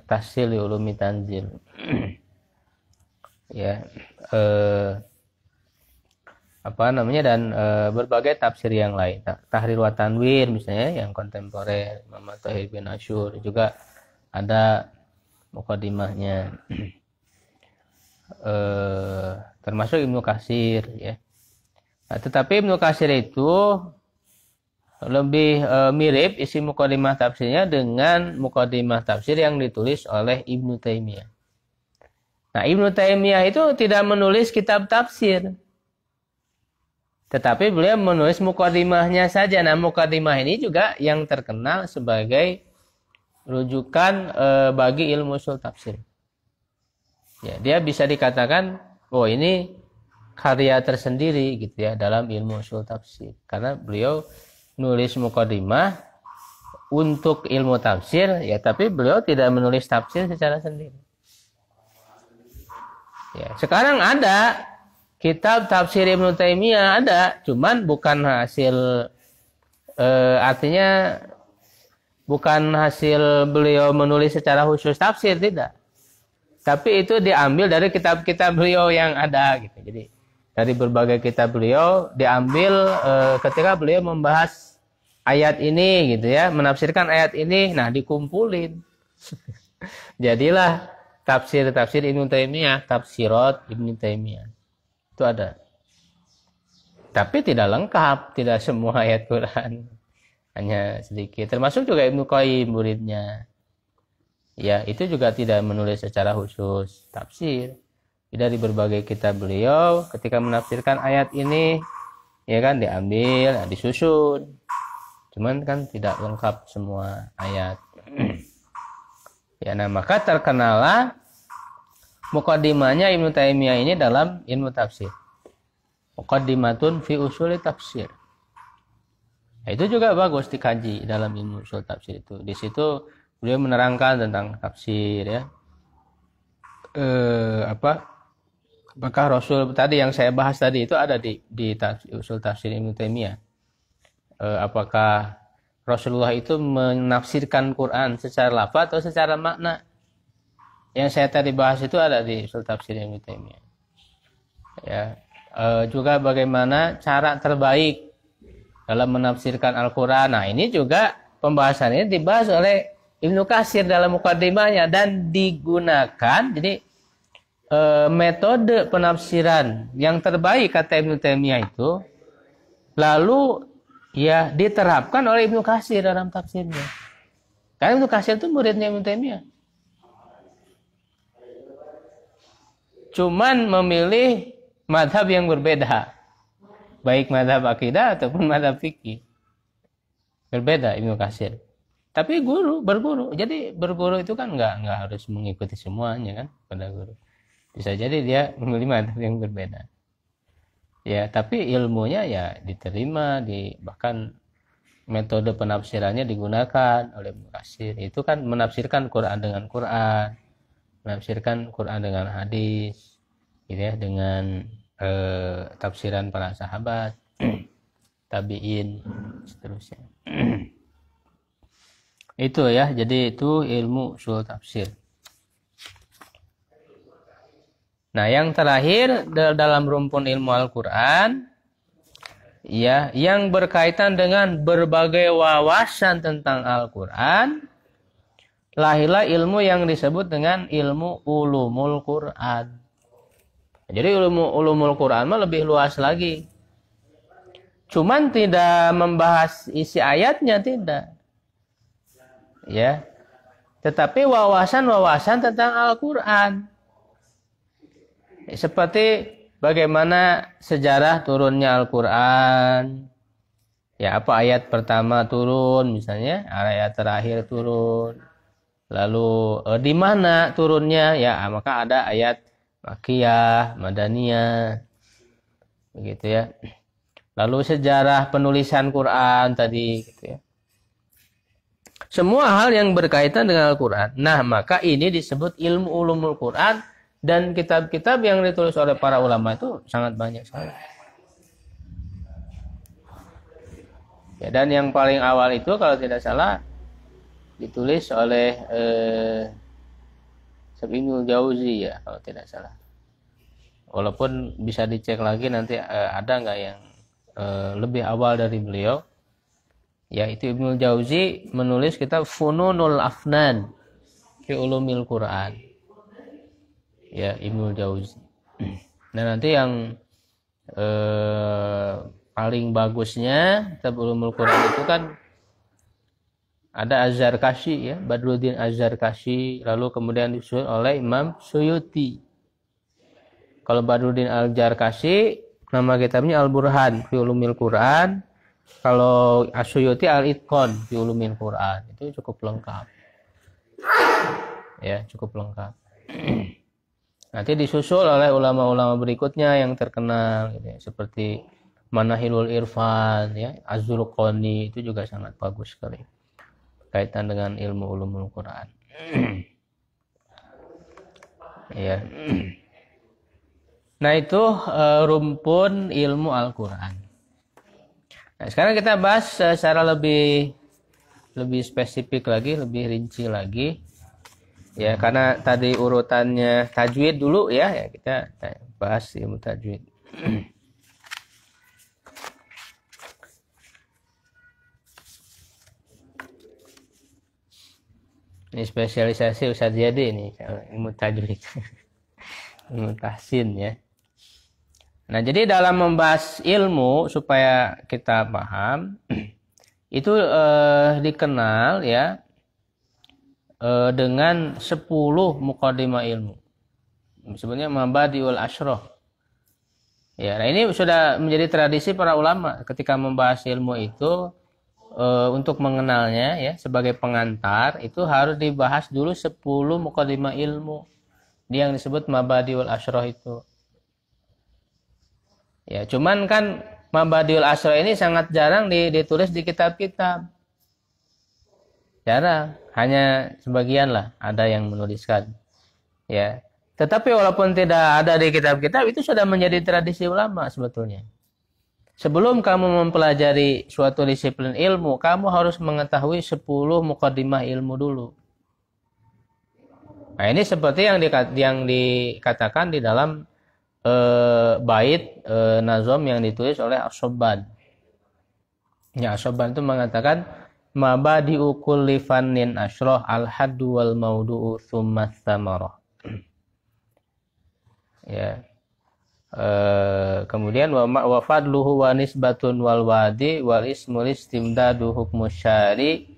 tafsir Ulumi Tanzil ya eh, apa namanya dan eh, berbagai tafsir yang lain tahrir wa tanwir misalnya yang kontemporer Muhammad Tahir bin Ashur juga ada mukadimahnya eh, termasuk Ibnu Kasir ya nah, tetapi Ibnu Kasir itu lebih e, mirip isi mukadimah tafsirnya dengan mukadimah tafsir yang ditulis oleh Ibnu Taimiyah. Nah, Ibnu Taimiyah itu tidak menulis kitab tafsir. Tetapi beliau menulis mukadimahnya saja. Nah, mukadimah ini juga yang terkenal sebagai rujukan e, bagi ilmu usul tafsir. Ya, dia bisa dikatakan, oh ini karya tersendiri gitu ya dalam ilmu usul tafsir. Karena beliau nulis mukadimah untuk ilmu tafsir ya tapi beliau tidak menulis tafsir secara sendiri ya sekarang ada kitab tafsir Ibnu Taimiyah ada cuman bukan hasil eh, artinya bukan hasil beliau menulis secara khusus tafsir tidak tapi itu diambil dari kitab-kitab beliau yang ada gitu jadi dari berbagai kitab beliau diambil eh, ketika beliau membahas ayat ini gitu ya, menafsirkan ayat ini, nah dikumpulin. Jadilah tafsir-tafsir Ibnu Taimiyah, tafsirat Ibnu Taimiyah. Itu ada. Tapi tidak lengkap, tidak semua ayat Quran. Hanya sedikit. Termasuk juga Ibnu Qayyim muridnya. Ya, itu juga tidak menulis secara khusus tafsir. Dari berbagai kitab beliau ketika menafsirkan ayat ini ya kan diambil, nah, disusun cuman kan tidak lengkap semua ayat ya nah maka terkenalah mukadimahnya ilmu Taimiyah ini dalam ilmu tafsir mukadimatun fi usuli tafsir nah, itu juga bagus dikaji dalam ilmu usul tafsir itu di situ beliau menerangkan tentang tafsir ya eh, apa apakah Rasul tadi yang saya bahas tadi itu ada di di tafsir, usul tafsir Ibnu Taimiyah Eh, apakah Rasulullah itu menafsirkan Quran secara lafaz atau secara makna? Yang saya tadi bahas itu ada di usul tafsir Ibnu Taimiyah. Ya, e, juga bagaimana cara terbaik dalam menafsirkan Al-Qur'an. Nah, ini juga pembahasan ini dibahas oleh Ibnu Kasir dalam mukadimahnya dan digunakan jadi e, metode penafsiran yang terbaik kata Ibnu Taimiyah itu lalu ya diterapkan oleh Ibnu Kasir dalam tafsirnya. Karena Ibnu Kasir itu muridnya Ibnu Taimiyah. Cuman memilih madhab yang berbeda. Baik madhab akidah ataupun madhab fikih. Berbeda Ibnu Kasir. Tapi guru, berguru. Jadi berguru itu kan nggak nggak harus mengikuti semuanya kan pada guru. Bisa jadi dia memilih madhab yang berbeda ya tapi ilmunya ya diterima di bahkan metode penafsirannya digunakan oleh mukasir itu kan menafsirkan Quran dengan Quran menafsirkan Quran dengan hadis gitu ya dengan eh, tafsiran para sahabat tabiin seterusnya itu ya jadi itu ilmu sul tafsir Nah, yang terakhir dalam rumpun ilmu Al-Qur'an ya, yang berkaitan dengan berbagai wawasan tentang Al-Qur'an, lahirlah ilmu yang disebut dengan ilmu ulumul Qur'an. Jadi ilmu ulumul Qur'an mah lebih luas lagi. Cuman tidak membahas isi ayatnya tidak. Ya. Tetapi wawasan-wawasan tentang Al-Qur'an seperti bagaimana sejarah turunnya Al-Quran. Ya, apa ayat pertama turun misalnya, ayat terakhir turun. Lalu e, di mana turunnya? Ya, maka ada ayat Makiyah, Madaniyah. Begitu ya. Lalu sejarah penulisan Quran tadi gitu ya. Semua hal yang berkaitan dengan Al-Quran. Nah, maka ini disebut ilmu ulumul Quran dan kitab-kitab yang ditulis oleh para ulama itu sangat banyak sekali. Ya, dan yang paling awal itu kalau tidak salah ditulis oleh eh, Sabinul Jauzi ya kalau tidak salah. Walaupun bisa dicek lagi nanti eh, ada nggak yang eh, lebih awal dari beliau. Yaitu Ibnul Jauzi menulis kitab Fununul Afnan fi Ulumil Quran ya Ibnu Jauzi nah nanti yang eh, paling bagusnya sebelum Quran itu kan ada Azhar Kashi ya Badruddin Azhar Kashi lalu kemudian disusul oleh Imam Suyuti kalau Badruddin Azhar Kashi nama kitabnya Al Burhan fi Ulumil Quran kalau Asyuyuti Al Itqon fi Ulumil Quran itu cukup lengkap ya cukup lengkap Nanti disusul oleh ulama-ulama berikutnya yang terkenal gitu ya. seperti Manahilul Irfan ya, Koni itu juga sangat bagus sekali. Kaitan dengan ilmu ulumul Quran. ya. nah, itu uh, rumpun ilmu Al-Qur'an. Nah, sekarang kita bahas eh, secara lebih lebih spesifik lagi, lebih rinci lagi ya karena tadi urutannya tajwid dulu ya, ya kita eh, bahas ilmu tajwid ini spesialisasi usah jadi ini ilmu tajwid ilmu tahsin ya nah jadi dalam membahas ilmu supaya kita paham itu eh, dikenal ya uh, dengan 10 mukadimah ilmu. Sebenarnya mabadiul asyrah. Ya, nah ini sudah menjadi tradisi para ulama ketika membahas ilmu itu e, untuk mengenalnya ya sebagai pengantar itu harus dibahas dulu 10 mukadimah ilmu yang disebut mabadiul asyrah itu. Ya, cuman kan mabadiul asyrah ini sangat jarang ditulis di kitab-kitab. Jarang hanya sebagian lah ada yang menuliskan ya tetapi walaupun tidak ada di kitab-kitab itu sudah menjadi tradisi ulama sebetulnya sebelum kamu mempelajari suatu disiplin ilmu kamu harus mengetahui 10 mukadimah ilmu dulu nah ini seperti yang, di, yang dikatakan di dalam e, bait e, nazom yang ditulis oleh asobad ya asobad itu mengatakan mabadi ukul lifanin ashroh al-haddu wal maudu thumma samarah. ya. E, kemudian wa, wa fadluhu wa nisbatun wal wadi wal ismul istimdadu hukmu syari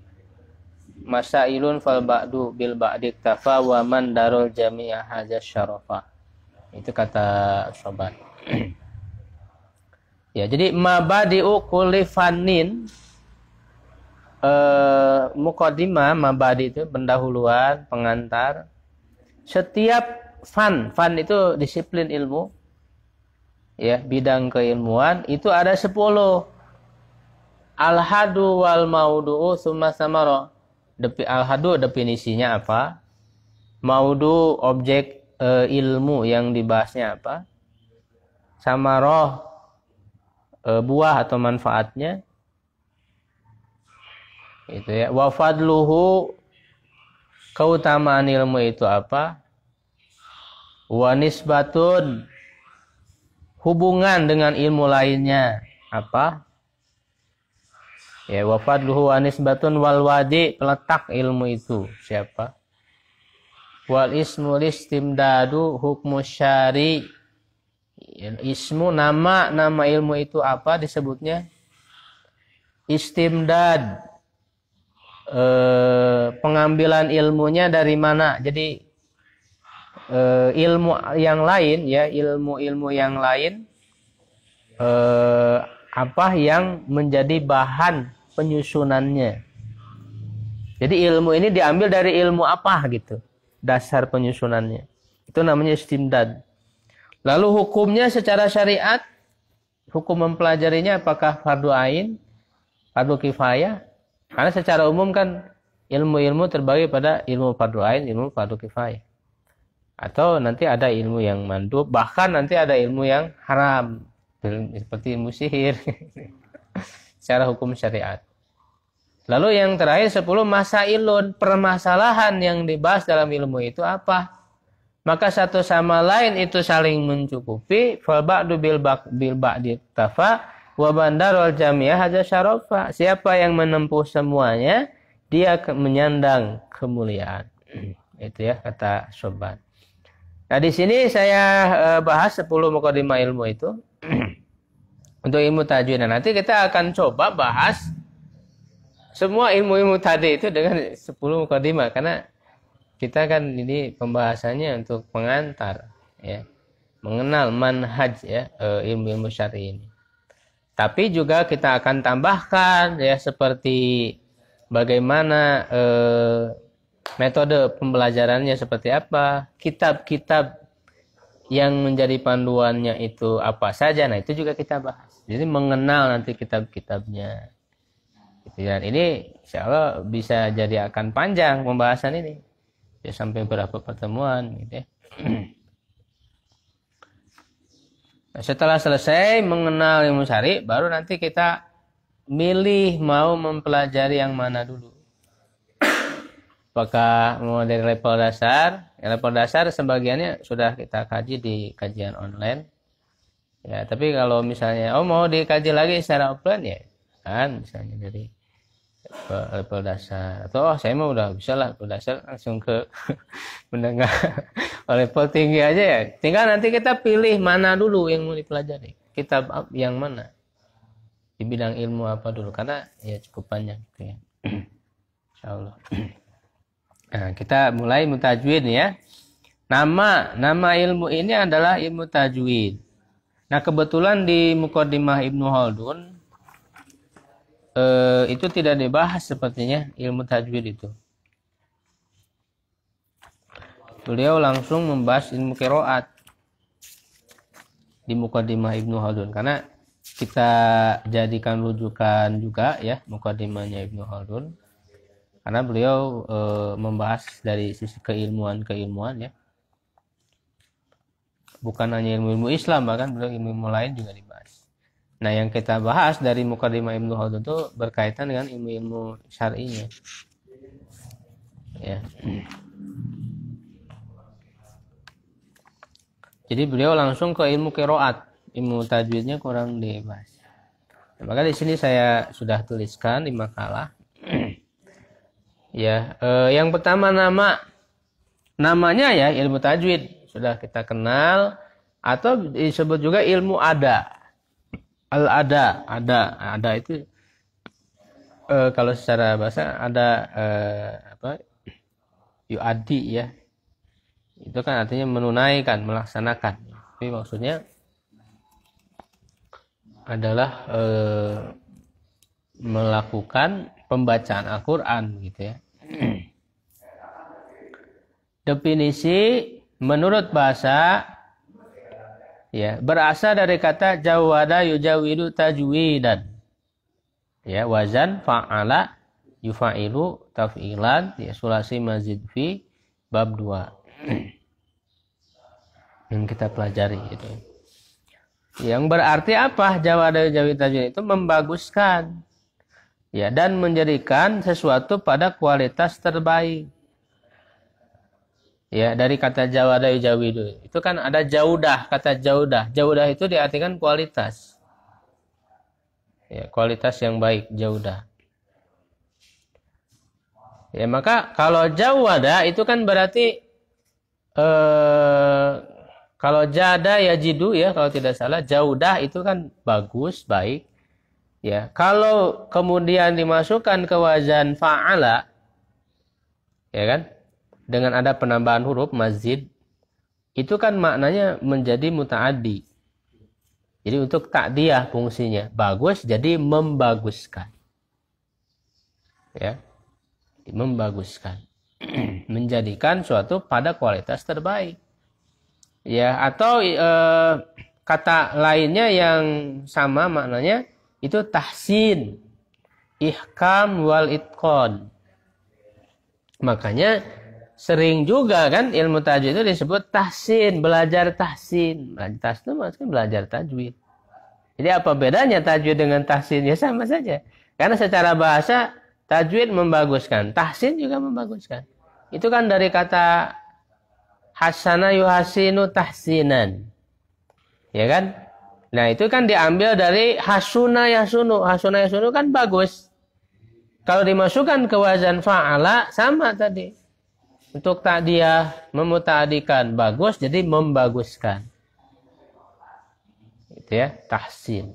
masailun fal ba'du bil ba'di tafa wa man darul jami'a haja syarafa. Itu kata sobat. ya, jadi mabadi'u kulli fannin eh, mukodima mabadi itu pendahuluan pengantar setiap fan fan itu disiplin ilmu ya bidang keilmuan itu ada 10 alhadu wal maudu summa samara Depi, alhadu definisinya apa maudu objek e, ilmu yang dibahasnya apa Samaro eh, buah atau manfaatnya itu ya wafadluhu keutamaan ilmu itu apa Wanis batun hubungan dengan ilmu lainnya apa ya wafadluhu wanis batun wal wadi peletak ilmu itu siapa wal ismu listimdadu hukmu syari ismu nama nama ilmu itu apa disebutnya istimdad Eh, pengambilan ilmunya dari mana. Jadi eh, ilmu yang lain ya, ilmu-ilmu yang lain eh, apa yang menjadi bahan penyusunannya. Jadi ilmu ini diambil dari ilmu apa gitu, dasar penyusunannya. Itu namanya istimdad. Lalu hukumnya secara syariat, hukum mempelajarinya apakah fardu ain, fardu kifayah, karena secara umum kan ilmu-ilmu terbagi pada ilmu fardu ain, ilmu fardu kifayah. Atau nanti ada ilmu yang mandub, bahkan nanti ada ilmu yang haram seperti ilmu sihir secara hukum syariat. Lalu yang terakhir 10 masailun, permasalahan yang dibahas dalam ilmu itu apa? Maka satu sama lain itu saling mencukupi, fa ba'du bil ba'di tafa Wa bandarul jamiah haja syarofa. Siapa yang menempuh semuanya, dia menyandang kemuliaan. Itu ya kata sobat. Nah, di sini saya eh, bahas 10 mukadimah ilmu itu. Untuk ilmu tajwid. Nah, nanti kita akan coba bahas semua ilmu-ilmu tadi itu dengan 10 mukadimah karena kita kan ini pembahasannya untuk pengantar ya mengenal manhaj ya eh, ilmu-ilmu syar'i ini tapi juga kita akan tambahkan ya seperti bagaimana eh, metode pembelajarannya seperti apa, kitab-kitab yang menjadi panduannya itu apa saja. Nah, itu juga kita bahas. Jadi mengenal nanti kitab-kitabnya. Gitu, ya. dan ini insya Allah bisa jadi akan panjang pembahasan ini. Ya, sampai berapa pertemuan gitu ya. Nah, setelah selesai mengenal ilmu syari, baru nanti kita milih mau mempelajari yang mana dulu. Apakah mau dari level dasar? Ya, level dasar sebagiannya sudah kita kaji di kajian online. Ya, tapi kalau misalnya oh mau dikaji lagi secara offline ya, kan misalnya dari level eh, dasar atau oh, saya mau udah bisa lah level dasar langsung ke menengah level tinggi aja ya tinggal nanti kita pilih mana dulu yang mau dipelajari kita yang mana di bidang ilmu apa dulu karena ya cukup panjang gitu ya insyaallah nah kita mulai mutajwid ya nama nama ilmu ini adalah ilmu tajwid nah kebetulan di mukadimah Ibnu Haldun eh, itu tidak dibahas sepertinya ilmu tajwid itu. Beliau langsung membahas ilmu kiroat di Mukadimah Ibnu Haldun karena kita jadikan rujukan juga ya Mukadimahnya Ibnu Haldun karena beliau e, membahas dari sisi keilmuan-keilmuan ya bukan hanya ilmu-ilmu Islam bahkan beliau ilmu-ilmu lain juga dibahas Nah, yang kita bahas dari mukadimah Ibnu Khaldun itu berkaitan dengan ilmu-ilmu syar'inya. Ya. Jadi beliau langsung ke ilmu kerohat, ilmu tajwidnya kurang dibahas. Nah, maka di sini saya sudah tuliskan di makalah. ya, eh, yang pertama nama namanya ya ilmu tajwid sudah kita kenal atau disebut juga ilmu ada al ada ada ada itu e, kalau secara bahasa ada e, apa yuadi ya itu kan artinya menunaikan melaksanakan tapi maksudnya adalah e, melakukan pembacaan Al-Quran gitu ya hmm. definisi menurut bahasa ya berasal dari kata jawada yujawidu tajwidan ya wazan fa'ala yufailu taf'ilan ya sulasi mazid fi bab 2 yang kita pelajari itu yang berarti apa jawada jawi tajwidan itu membaguskan ya dan menjadikan sesuatu pada kualitas terbaik Ya, dari kata jawada jawidu. Itu kan ada jaudah, kata jaudah. Jaudah itu diartikan kualitas. Ya, kualitas yang baik, jaudah. Ya, maka kalau jawada itu kan berarti eh kalau jada ya jidu ya kalau tidak salah jaudah itu kan bagus, baik. Ya, kalau kemudian dimasukkan ke wazan fa'ala ya kan? dengan ada penambahan huruf mazid itu kan maknanya menjadi mutaadi. Jadi untuk takdiah fungsinya bagus jadi membaguskan. Ya. Membaguskan. Menjadikan suatu pada kualitas terbaik. Ya, atau e, kata lainnya yang sama maknanya itu tahsin, ihkam wal itqan. Makanya sering juga kan ilmu tajwid itu disebut tahsin, belajar tahsin. Belajar tahsin itu maksudnya belajar tajwid. Jadi apa bedanya tajwid dengan tahsin? Ya sama saja. Karena secara bahasa tajwid membaguskan, tahsin juga membaguskan. Itu kan dari kata hasana yuhasinu tahsinan. Ya kan? Nah, itu kan diambil dari hasuna yasunu. Hasuna yasunu kan bagus. Kalau dimasukkan ke wazan fa'ala sama tadi. Untuk tak dia memutadikan bagus jadi membaguskan. Itu ya, tahsin.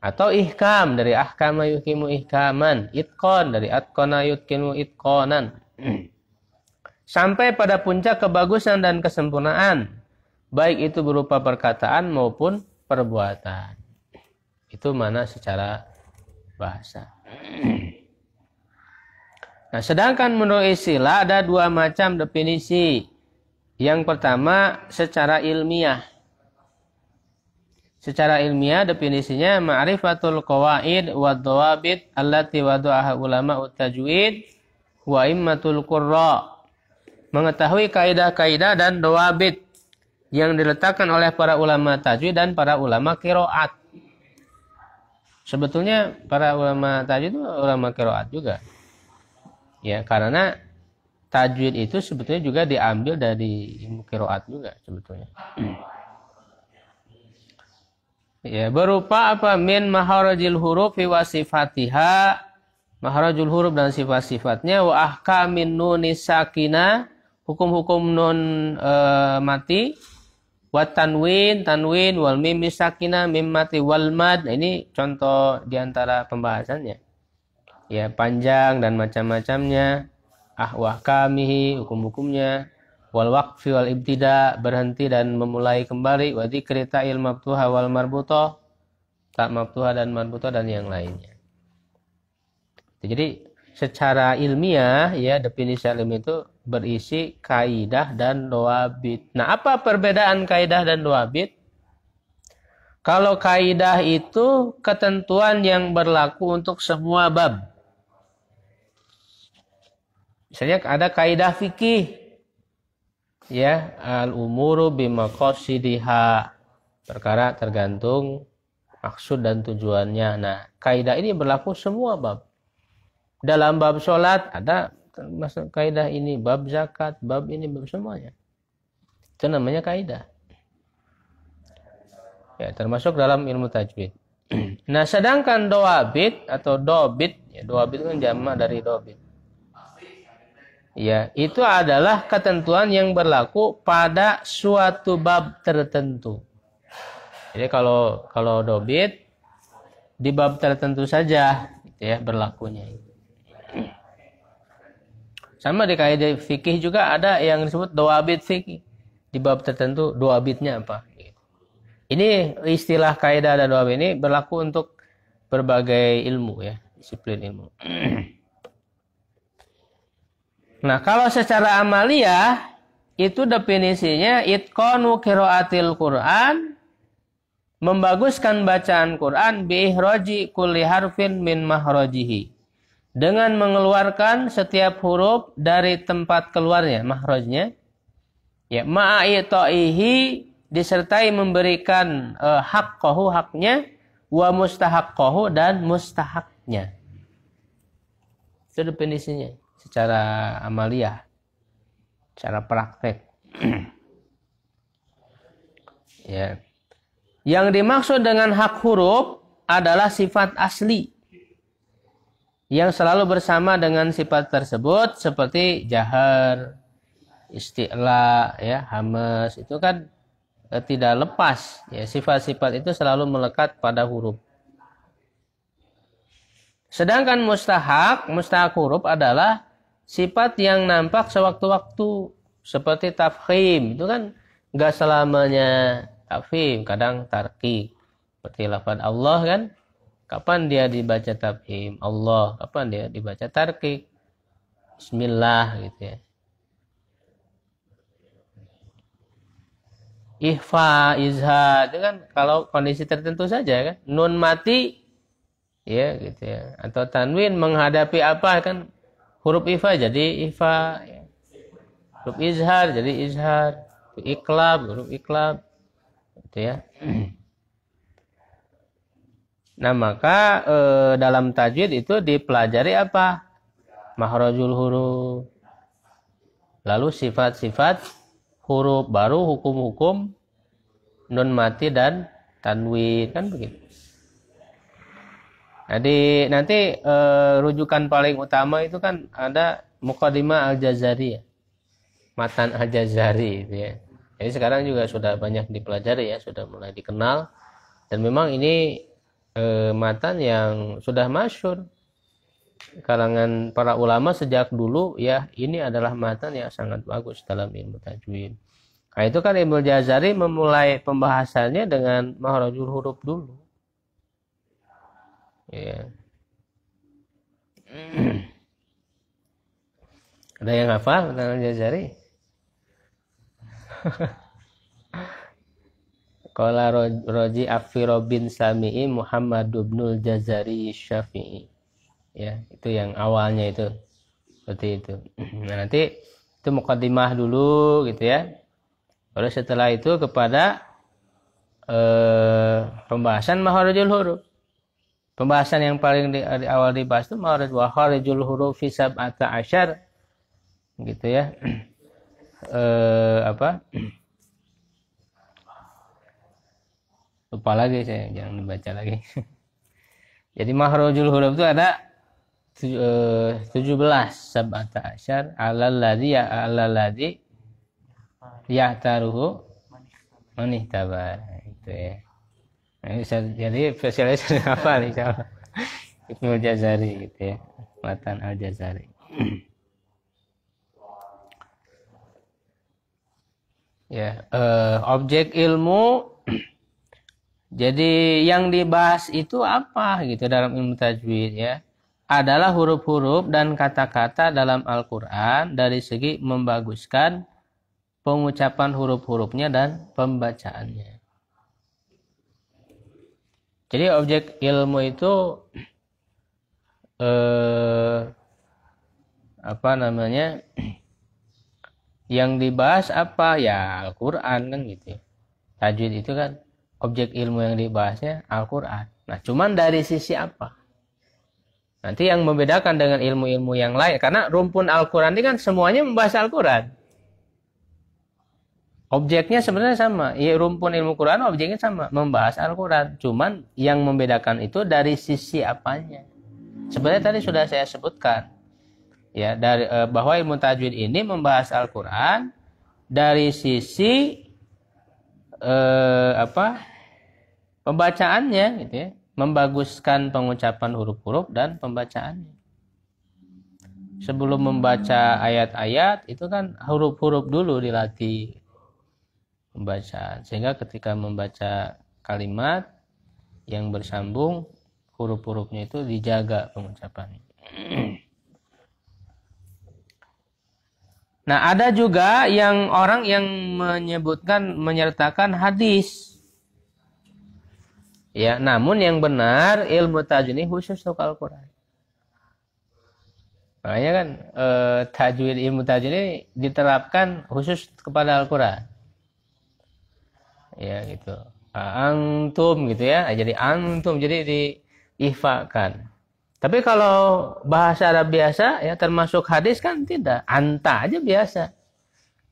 Atau ihkam dari ahkama yukimu ihkaman, itkon dari atqona yukimu itkonan Sampai pada puncak kebagusan dan kesempurnaan, baik itu berupa perkataan maupun perbuatan. Itu mana secara bahasa. Nah, sedangkan menurut istilah ada dua macam definisi. Yang pertama secara ilmiah. Secara ilmiah definisinya ma'rifatul qawaid wa dawabit allati wada'aha ulama utajwid wa immatul qurra. Mengetahui kaidah-kaidah dan dawabit yang diletakkan oleh para ulama tajwid dan para ulama kiroat. Sebetulnya para ulama tajwid itu ulama kiroat juga ya karena tajwid itu sebetulnya juga diambil dari ilmu kiroat juga sebetulnya ya berupa apa min maharajil huruf wa sifatiha maharajul huruf dan sifat-sifatnya wa ahkamin nunis sakina hukum-hukum nun e, mati wa tanwin tanwin wal mim sakina mim mati wal mad nah, ini contoh diantara pembahasannya ya panjang dan macam-macamnya ahwah kami hukum-hukumnya wal waqfi wal ibtida berhenti dan memulai kembali wa dzikri ta'il maftuha wal marbuta tak maftuha dan marbuta dan yang lainnya jadi secara ilmiah ya definisi alim itu berisi kaidah dan doabit nah apa perbedaan kaidah dan doabit kalau kaidah itu ketentuan yang berlaku untuk semua bab Misalnya ada kaidah fikih ya al umuru bimaqasidiha perkara tergantung maksud dan tujuannya. Nah, kaidah ini berlaku semua bab. Dalam bab sholat ada masuk kaidah ini, bab zakat, bab ini, bab semuanya. Itu namanya kaidah. Ya, termasuk dalam ilmu tajwid. nah, sedangkan doabit atau dobit, ya, doabit kan jama dari dobit ya itu adalah ketentuan yang berlaku pada suatu bab tertentu. Jadi kalau kalau dobit di bab tertentu saja gitu ya berlakunya. Sama di kaidah fikih juga ada yang disebut doabit fikih. Di bab tertentu doabitnya apa? Ini istilah kaidah dan doa ini berlaku untuk berbagai ilmu ya, disiplin ilmu. Nah, kalau secara amalia itu definisinya itqanu qiraatil Qur'an membaguskan bacaan Quran ihraji kulli harfin min mahrojihi dengan mengeluarkan setiap huruf dari tempat keluarnya mahrojnya ya ma'aitoihi disertai memberikan uh, eh, hak kohu haknya wa mustahak kohu dan mustahaknya itu definisinya secara amalia secara praktek ya yang dimaksud dengan hak huruf adalah sifat asli yang selalu bersama dengan sifat tersebut seperti jahar, isti'la, ya, hamas itu kan eh, tidak lepas ya sifat-sifat itu selalu melekat pada huruf. Sedangkan mustahak, mustahak huruf adalah sifat yang nampak sewaktu-waktu seperti tafhim itu kan nggak selamanya tafhim kadang tarki seperti lafad Allah kan kapan dia dibaca tafhim Allah kapan dia dibaca tarki Bismillah gitu ya ihfa izha itu kan kalau kondisi tertentu saja kan nun mati ya gitu ya atau tanwin menghadapi apa kan huruf ifa jadi ifa huruf izhar jadi izhar huruf iklab huruf iklab gitu ya nah maka e, dalam tajwid itu dipelajari apa mahrajul huruf lalu sifat-sifat huruf baru hukum-hukum nun mati dan tanwin kan begitu jadi nanti e, rujukan paling utama itu kan ada Mukadimah Al-Jazari ya. Matan Al-Jazari gitu ya. Jadi sekarang juga sudah banyak dipelajari ya, sudah mulai dikenal dan memang ini e, matan yang sudah masyur kalangan para ulama sejak dulu ya ini adalah matan yang sangat bagus dalam ilmu tajwid. Nah, itu kan Ibnu Jazari memulai pembahasannya dengan mahrajul huruf dulu ya ada yang hafal tentang jazari Kala Roji Afiro bin Sami'i Muhammad Ibnul Jazari Syafi'i ya itu yang awalnya itu seperti itu nah nanti itu mukadimah dulu gitu ya lalu setelah itu kepada eh, pembahasan maharajul huruf Pembahasan yang paling di, di awal dibahas itu ma'arij wa kharijul hurufi sab'ata asyar. Gitu ya. e, apa? Lupa lagi saya, jangan dibaca lagi. Jadi mahrojul huruf itu ada eh, tujuh belas sab'ata asyar alal ladzi ya alal ya taruhu, manih tabar. Itu ya. Eh, jadi spesialis apa hafal insyaallah Ibnu Jazari gitu ya Matan Al Jazari ya eh, objek ilmu jadi yang dibahas itu apa gitu dalam ilmu tajwid ya adalah huruf-huruf dan kata-kata dalam Al-Quran dari segi membaguskan pengucapan huruf-hurufnya dan pembacaannya. Jadi objek ilmu itu eh, apa namanya? Yang dibahas apa? Ya Al-Qur'an kan gitu. Tajwid itu kan objek ilmu yang dibahasnya Al-Qur'an. Nah, cuman dari sisi apa? Nanti yang membedakan dengan ilmu-ilmu yang lain karena rumpun Al-Qur'an ini kan semuanya membahas Al-Qur'an. Objeknya sebenarnya sama. Ya rumpun ilmu Quran objeknya sama, membahas Al-Qur'an. Cuman yang membedakan itu dari sisi apanya. Sebenarnya tadi sudah saya sebutkan. Ya, dari eh, bahwa ilmu tajwid ini membahas Al-Qur'an dari sisi eh, apa? pembacaannya gitu ya, membaguskan pengucapan huruf-huruf dan pembacaannya sebelum membaca ayat-ayat itu kan huruf-huruf dulu dilatih membaca. Sehingga ketika membaca kalimat yang bersambung huruf-hurufnya itu dijaga pengucapan Nah, ada juga yang orang yang menyebutkan menyertakan hadis. Ya, namun yang benar ilmu tajwid ini khusus untuk Al-Qur'an. Makanya kan eh, tajwid ilmu tajwid ini diterapkan khusus kepada Al-Qur'an ya gitu antum gitu ya nah, jadi antum jadi diifakan tapi kalau bahasa Arab biasa ya termasuk hadis kan tidak anta aja biasa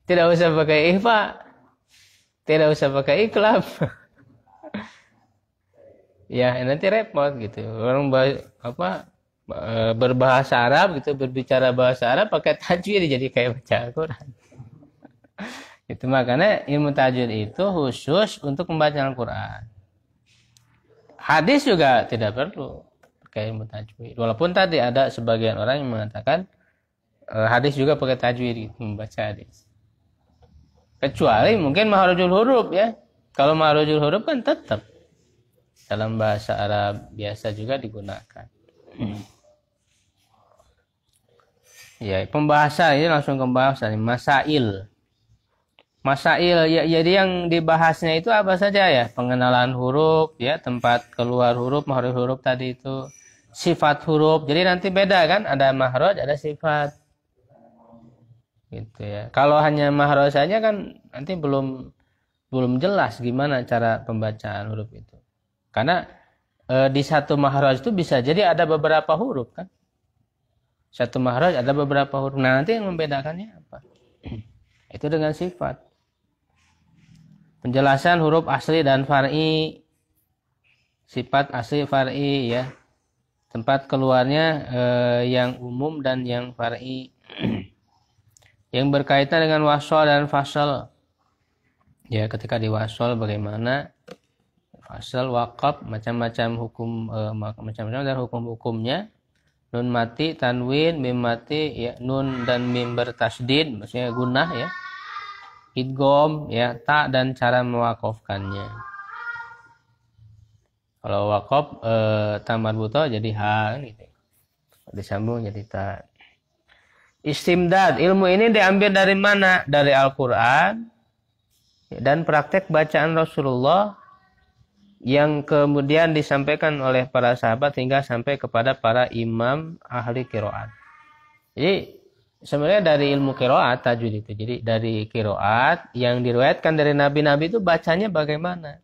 tidak usah pakai ihfa tidak usah pakai iklab ya nanti repot gitu orang apa e, berbahasa Arab gitu berbicara bahasa Arab pakai tajwid jadi kayak baca Al-Quran Itu makanya ilmu tajwid itu khusus untuk membaca Al-Quran. Hadis juga tidak perlu pakai ilmu tajwid. Walaupun tadi ada sebagian orang yang mengatakan e, hadis juga pakai tajwid gitu, membaca hadis. Kecuali mungkin maharujul huruf ya. Kalau maharujul huruf kan tetap dalam bahasa Arab biasa juga digunakan. Hmm. Ya, pembahasan ini langsung ke pembahasan masail. Masail ya jadi yang dibahasnya itu apa saja ya? Pengenalan huruf ya, tempat keluar huruf, mahruf huruf tadi itu, sifat huruf. Jadi nanti beda kan? Ada mahroj, ada sifat. Gitu ya. Kalau hanya mahroj saja kan nanti belum belum jelas gimana cara pembacaan huruf itu. Karena e, di satu mahroj itu bisa jadi ada beberapa huruf kan? Satu mahroj ada beberapa huruf. Nah, nanti yang membedakannya apa? itu dengan sifat. Penjelasan huruf asli dan far'i. Sifat asli far'i ya. Tempat keluarnya eh, yang umum dan yang far'i. yang berkaitan dengan wasol dan fasal. Ya, ketika diwasol bagaimana? Fasal, wakaf, macam-macam hukum eh, macam-macam dan hukum-hukumnya. Nun mati, tanwin, mim mati, ya, nun dan mim bertasdid, maksudnya gunah ya idgom ya tak dan cara mewakofkannya kalau wakof e, eh, tambah buto jadi ha gitu disambung jadi tak. istimdad ilmu ini diambil dari mana dari Al-Quran dan praktek bacaan Rasulullah yang kemudian disampaikan oleh para sahabat hingga sampai kepada para imam ahli kiroat. Jadi sebenarnya dari ilmu kiroat tajwid itu. Jadi dari kiroat yang diriwayatkan dari nabi-nabi itu bacanya bagaimana?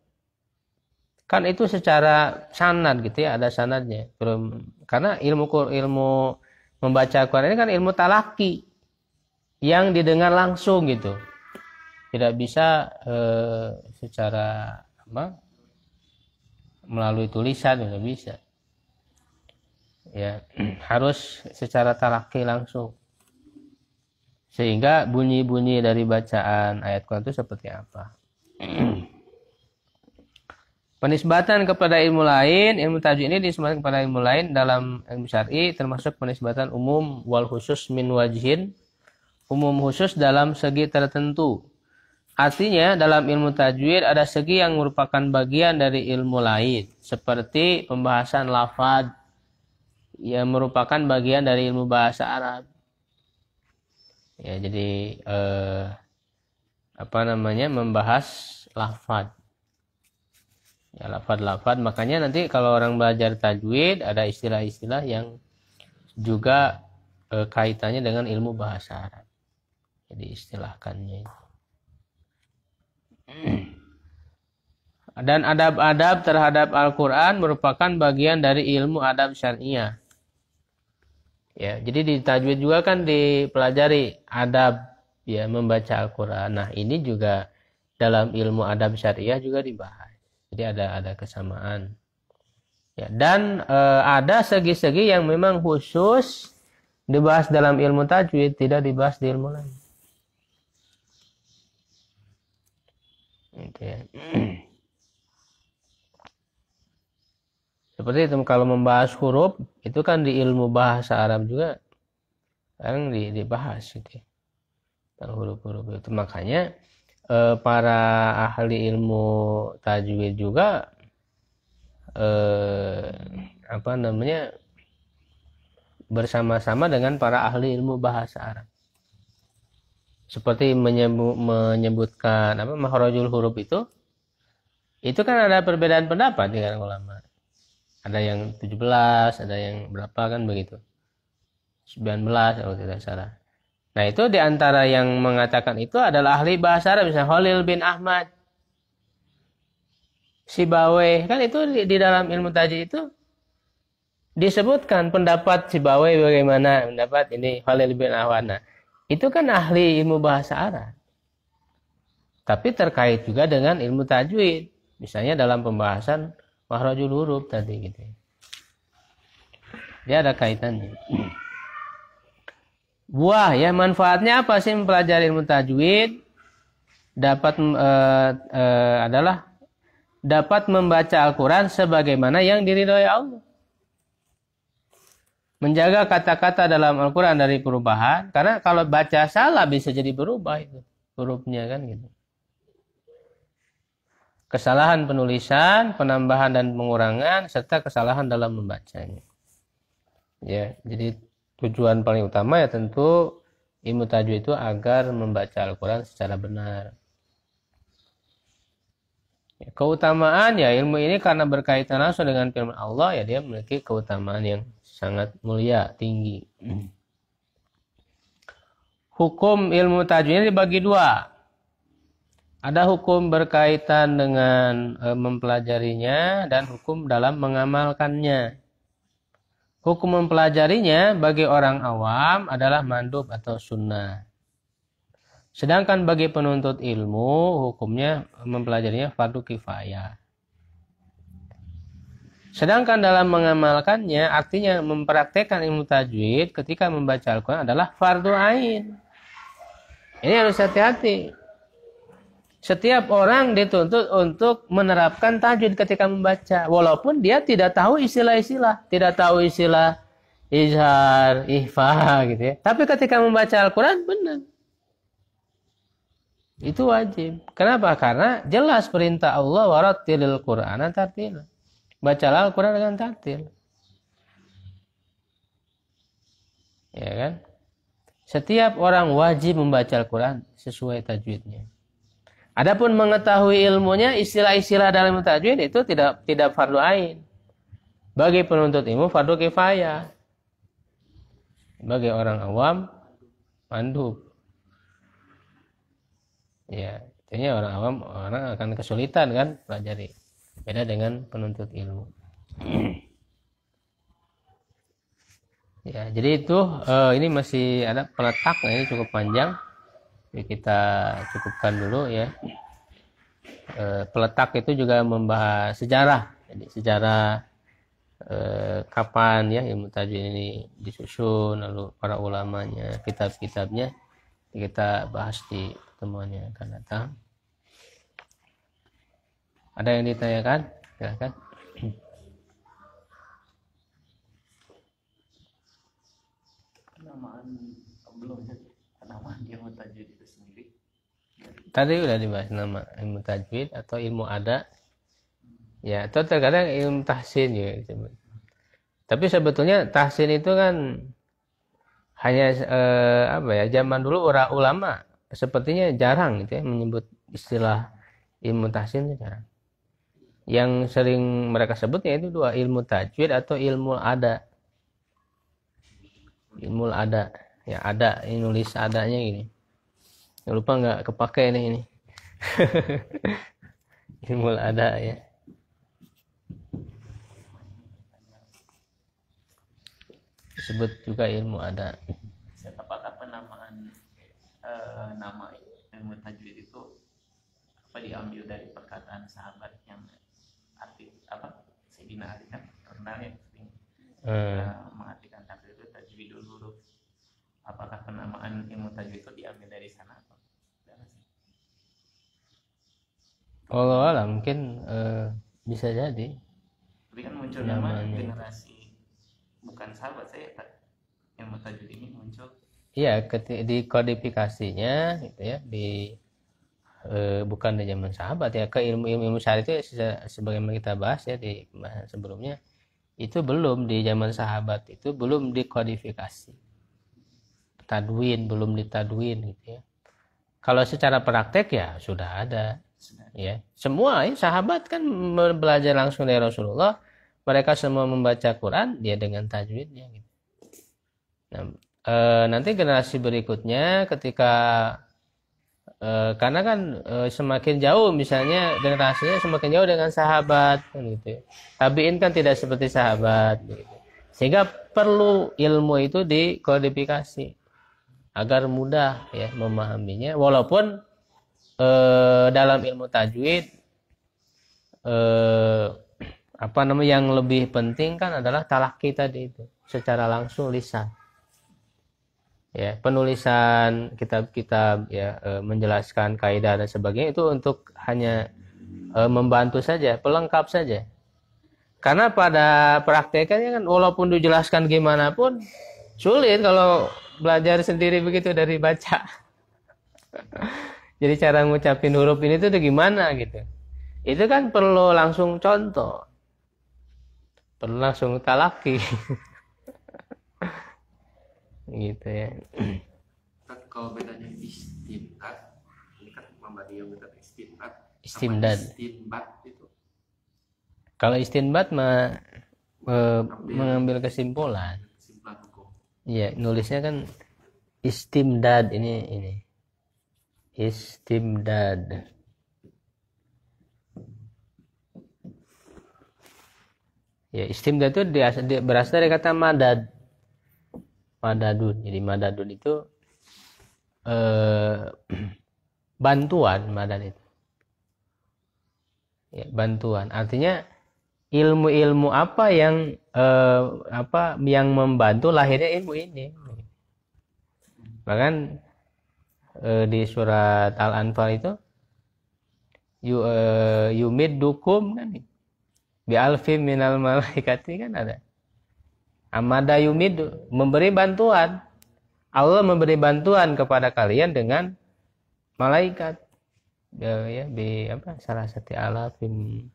Kan itu secara sanad gitu ya, ada sanadnya. Karena ilmu ilmu membaca Quran ini kan ilmu talaki yang didengar langsung gitu. Tidak bisa eh, secara apa? melalui tulisan tidak bisa. Ya, harus secara talaki langsung sehingga bunyi-bunyi dari bacaan ayat Quran itu seperti apa. Penisbatan kepada ilmu lain, ilmu tajwid ini disebutkan kepada ilmu lain dalam ilmu syar'i termasuk penisbatan umum wal khusus min wajhin, umum khusus dalam segi tertentu. Artinya dalam ilmu tajwid ada segi yang merupakan bagian dari ilmu lain seperti pembahasan lafad yang merupakan bagian dari ilmu bahasa Arab ya jadi eh, apa namanya membahas lafad ya lafad-lafad makanya nanti kalau orang belajar tajwid ada istilah-istilah yang juga eh, kaitannya dengan ilmu bahasa Arab jadi istilahkannya dan adab-adab terhadap Al-Quran merupakan bagian dari ilmu adab syariah Ya, jadi di tajwid juga kan dipelajari adab ya membaca Al-Qur'an. Nah, ini juga dalam ilmu adab syariah juga dibahas. Jadi ada ada kesamaan. Ya, dan e, ada segi-segi yang memang khusus dibahas dalam ilmu tajwid, tidak dibahas di ilmu lain. Oke. Okay. seperti itu kalau membahas huruf itu kan di ilmu bahasa Arab juga kan dibahas gitu ya. tentang huruf-huruf itu makanya eh, para ahli ilmu tajwid juga eh, apa namanya bersama-sama dengan para ahli ilmu bahasa Arab seperti menyebut, menyebutkan apa mahrojul huruf itu itu kan ada perbedaan pendapat dengan ulama ada yang 17 ada yang berapa kan begitu 19 kalau tidak salah nah itu diantara yang mengatakan itu adalah ahli bahasa Arab misalnya Khalil bin Ahmad Sibawe kan itu di, di dalam ilmu tajwid itu disebutkan pendapat Sibawe bagaimana pendapat ini Khalil bin Ahwana itu kan ahli ilmu bahasa Arab tapi terkait juga dengan ilmu tajwid misalnya dalam pembahasan mahrajul huruf tadi gitu dia ada kaitannya buah ya manfaatnya apa sih mempelajari ilmu tajwid dapat e, e, adalah dapat membaca Al-Quran sebagaimana yang diridhoi Allah menjaga kata-kata dalam Al-Quran dari perubahan karena kalau baca salah bisa jadi berubah itu hurufnya kan gitu kesalahan penulisan, penambahan dan pengurangan, serta kesalahan dalam membacanya. Ya, jadi tujuan paling utama ya tentu ilmu tajwid itu agar membaca Al-Quran secara benar. Ya, keutamaan ya ilmu ini karena berkaitan langsung dengan firman Allah ya dia memiliki keutamaan yang sangat mulia, tinggi. Hmm. Hukum ilmu tajwid ini dibagi dua, ada hukum berkaitan dengan e, mempelajarinya dan hukum dalam mengamalkannya. Hukum mempelajarinya bagi orang awam adalah mandub atau sunnah. Sedangkan bagi penuntut ilmu, hukumnya mempelajarinya fardu kifayah. Sedangkan dalam mengamalkannya, artinya mempraktekkan ilmu tajwid ketika membaca Al-Quran adalah fardu ain. Ini harus hati-hati. Setiap orang dituntut untuk menerapkan tajwid ketika membaca, walaupun dia tidak tahu istilah-istilah, tidak tahu istilah izhar, ihfa gitu ya. Tapi ketika membaca Al-Qur'an benar. Itu wajib. Kenapa? Karena jelas perintah Allah waratilil Qur'an tartil. Bacalah Al-Qur'an dengan tartil. Ya kan? Setiap orang wajib membaca Al-Qur'an sesuai tajwidnya. Adapun mengetahui ilmunya, istilah-istilah dalam tajwid itu tidak tidak fardu ain. Bagi penuntut ilmu fardu kifayah. Bagi orang awam mandub. Ya, artinya orang awam orang akan kesulitan kan pelajari. Beda dengan penuntut ilmu. ya, jadi itu uh, ini masih ada peletak, ini cukup panjang. Jadi ya, kita cukupkan dulu ya. E, peletak itu juga membahas sejarah. Jadi sejarah e, kapan ya ilmu tajwid ini disusun lalu para ulamanya, kitab-kitabnya kita bahas di pertemuan yang akan datang. Ada yang ditanyakan? Silahkan. tadi udah dibahas nama ilmu tajwid atau ilmu ada ya atau terkadang ilmu tahsin ya gitu. tapi sebetulnya tahsin itu kan hanya eh, apa ya zaman dulu orang ulama sepertinya jarang gitu ya menyebut istilah ilmu tahsin jarang yang sering mereka sebut yaitu dua ilmu tajwid atau ilmu ada ilmu ada ya ada ini nulis adanya gini jangan lupa nggak kepake nih ini mulai ada ya sebut juga ilmu ada apakah penamaan eh, nama ilmu tajwid itu apa diambil dari perkataan sahabat yang arti apa Sayyidina Ali kan terkenal ya eh. Eh, mengartikan tajwid itu tajwidul huruf apakah penamaan ilmu tajwid itu diambil dari sana kalau lah mungkin uh, bisa jadi tapi kan muncul nama generasi bukan sahabat saya tak yang bertajuk ini muncul iya di kodifikasinya gitu ya di e, bukan di zaman sahabat ya ke ilmu ilmu, ilmu syar'i itu sebagaimana kita bahas ya di sebelumnya itu belum di zaman sahabat itu belum dikodifikasi tadwin belum ditadwin gitu ya kalau secara praktek ya sudah ada ya semua ya, sahabat kan belajar langsung dari Rasulullah mereka semua membaca Quran dia dengan tajwidnya gitu. Nah, e, nanti generasi berikutnya ketika e, karena kan e, semakin jauh misalnya generasinya semakin jauh dengan sahabat kan, gitu. Ya. Tabiin kan tidak seperti sahabat gitu. Sehingga perlu ilmu itu dikodifikasi agar mudah ya memahaminya walaupun eh, dalam ilmu tajwid eh, apa namanya yang lebih penting kan adalah talak kita di itu secara langsung lisan ya penulisan kitab-kitab ya e, menjelaskan kaidah dan sebagainya itu untuk hanya e, membantu saja pelengkap saja karena pada prakteknya kan walaupun dijelaskan gimana pun sulit kalau belajar sendiri begitu dari baca Jadi cara ngucapin huruf ini tuh gimana gitu. Itu kan perlu langsung contoh. Perlu langsung talaki. gitu ya. Kan kalau bedanya istimbat, ini kan Muhammadiyah bukan istimbat. Istimbat. Istimbat itu. Kalau istimbat mah e, mengambil kesimpulan. Iya, nulisnya kan istimdad ini ini istimdad ya istimdad itu berasal dari kata madad madadun jadi madadun itu eh, bantuan madad itu ya, bantuan artinya ilmu-ilmu apa yang eh, apa yang membantu lahirnya ilmu ini bahkan Eh, di surat Al-Anfal itu yu eh, yumid dukum kan bi alfi minal malaikati kan ada amada yumid memberi bantuan Allah memberi bantuan kepada kalian dengan malaikat ya, ya bi apa salah satu alafim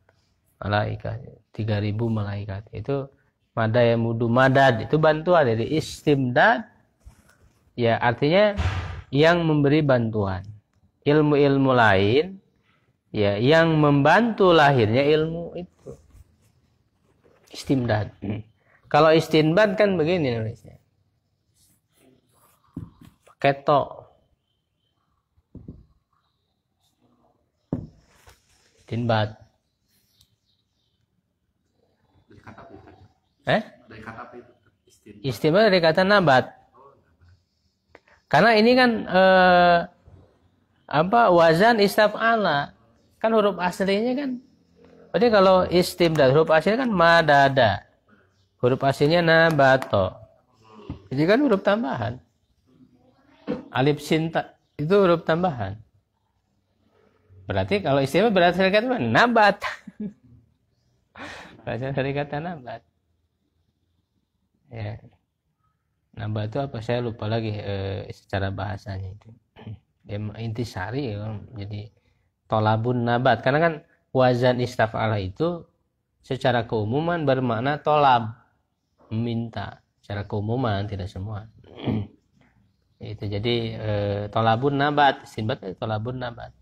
malaikat 3000 malaikat itu mada mudu madad itu bantuan dari istimdad ya artinya yang memberi bantuan. Ilmu-ilmu lain ya yang membantu lahirnya ilmu itu. Istimdad. Kalau istinbad kan begini nulisnya. Pakai to. Istinbad. Eh? Dari Istinbad dari kata nabat. Karena ini kan eh, apa wazan istaf'ala. Kan huruf aslinya kan. Berarti kalau istim dan huruf aslinya kan madada. Huruf aslinya nabato. Jadi kan huruf tambahan. Alif sinta itu huruf tambahan. Berarti kalau istimewa berasal dari kata nabat. berasal dari kata nabat. Ya nambah itu apa saya lupa lagi e, secara bahasanya itu ya, intisari ya, jadi tolabun nabat karena kan wazan istafala itu secara keumuman bermakna tolab meminta secara keumuman tidak semua itu jadi e, tolabun nabat sinbat tolabun nabat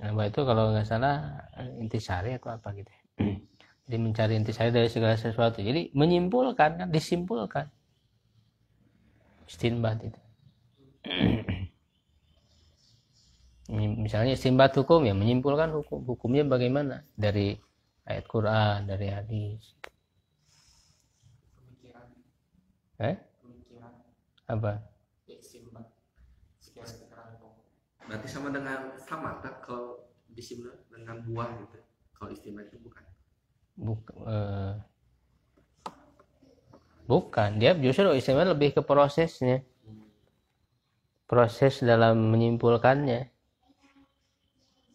nabat itu kalau nggak salah eh, intisari atau apa gitu ya. jadi mencari intisari dari segala sesuatu jadi menyimpulkan kan disimpulkan istinbat itu hmm. misalnya istinbat hukum ya menyimpulkan hukum hukumnya bagaimana dari ayat Quran dari hadis eh apa ya, berarti sama dengan sama tak kalau disimpulkan dengan buah gitu kalau istimewa itu bukan Buk, uh, Bukan, dia justru istimbat lebih ke prosesnya. Proses dalam menyimpulkannya.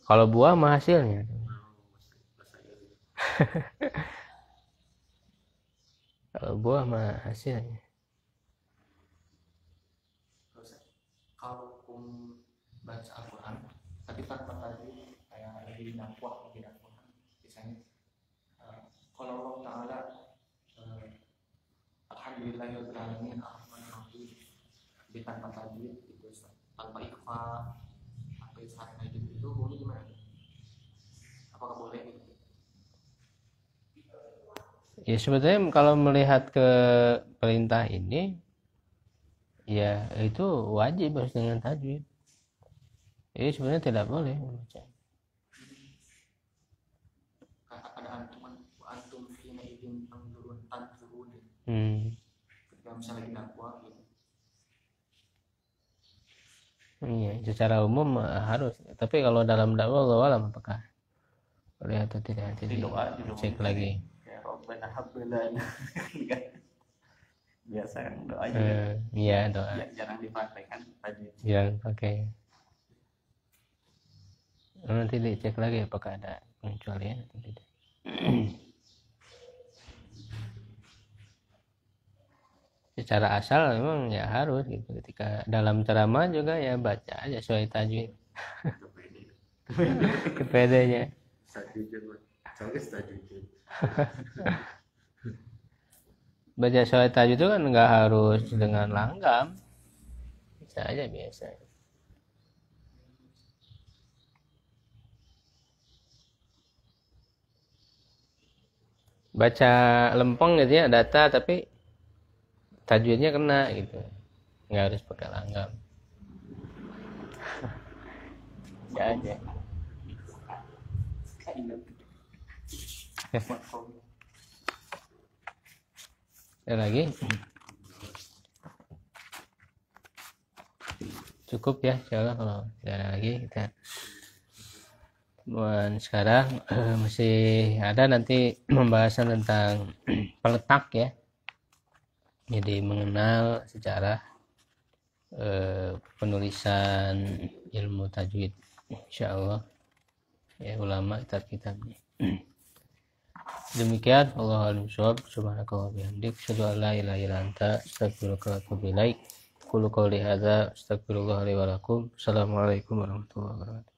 Kalau buah mah hasilnya. Kalau buah mah hasilnya. Kalau baca Al-Quran, tapi tanpa tadi kayak lebih dakwah, lebih dakwah, misalnya uh, kalau Allah Taala tanpa tajwid gitu Tanpa ikhfa Tanpa isyarat itu boleh gimana? Apakah boleh Ya sebetulnya kalau melihat ke perintah ini ya itu wajib harus dengan tajwid. Jadi sebenarnya tidak boleh membaca. Hmm kalau misalnya kita kuat gitu. Iya, secara umum eh, harus. Tapi kalau dalam dakwah Allah alam apakah boleh atau tidak? Jadi di doa, di doa cek lagi. Ya Rabbana iya. Biasa kan doa juga. Eh, iya, doa. Ya, jarang dipakai kan tadi. Jarang iya, pakai. Nanti dicek lagi apakah ada pengecualian atau tidak. secara asal memang ya harus gitu ketika dalam ceramah juga ya baca aja sesuai tajwid kepedenya baca sesuai tajwid itu kan nggak harus dengan langgam bisa aja biasa baca lempeng gitu ya data tapi tajwidnya kena gitu nggak harus pakai langgam ya aja ya lagi cukup ya insyaallah kalau tidak lagi kita dan sekarang masih ada nanti pembahasan tentang peletak ya jadi mengenal sejarah eh, penulisan ilmu tajwid insyaallah Allah ya ulama kitab-kitabnya demikian Allah alimsob subhanakallah bihamdik syadu ala ilaha ila anta astagfirullah wa bilaik kulu qawli hadza astagfirullah wa lakum assalamualaikum warahmatullahi wabarakatuh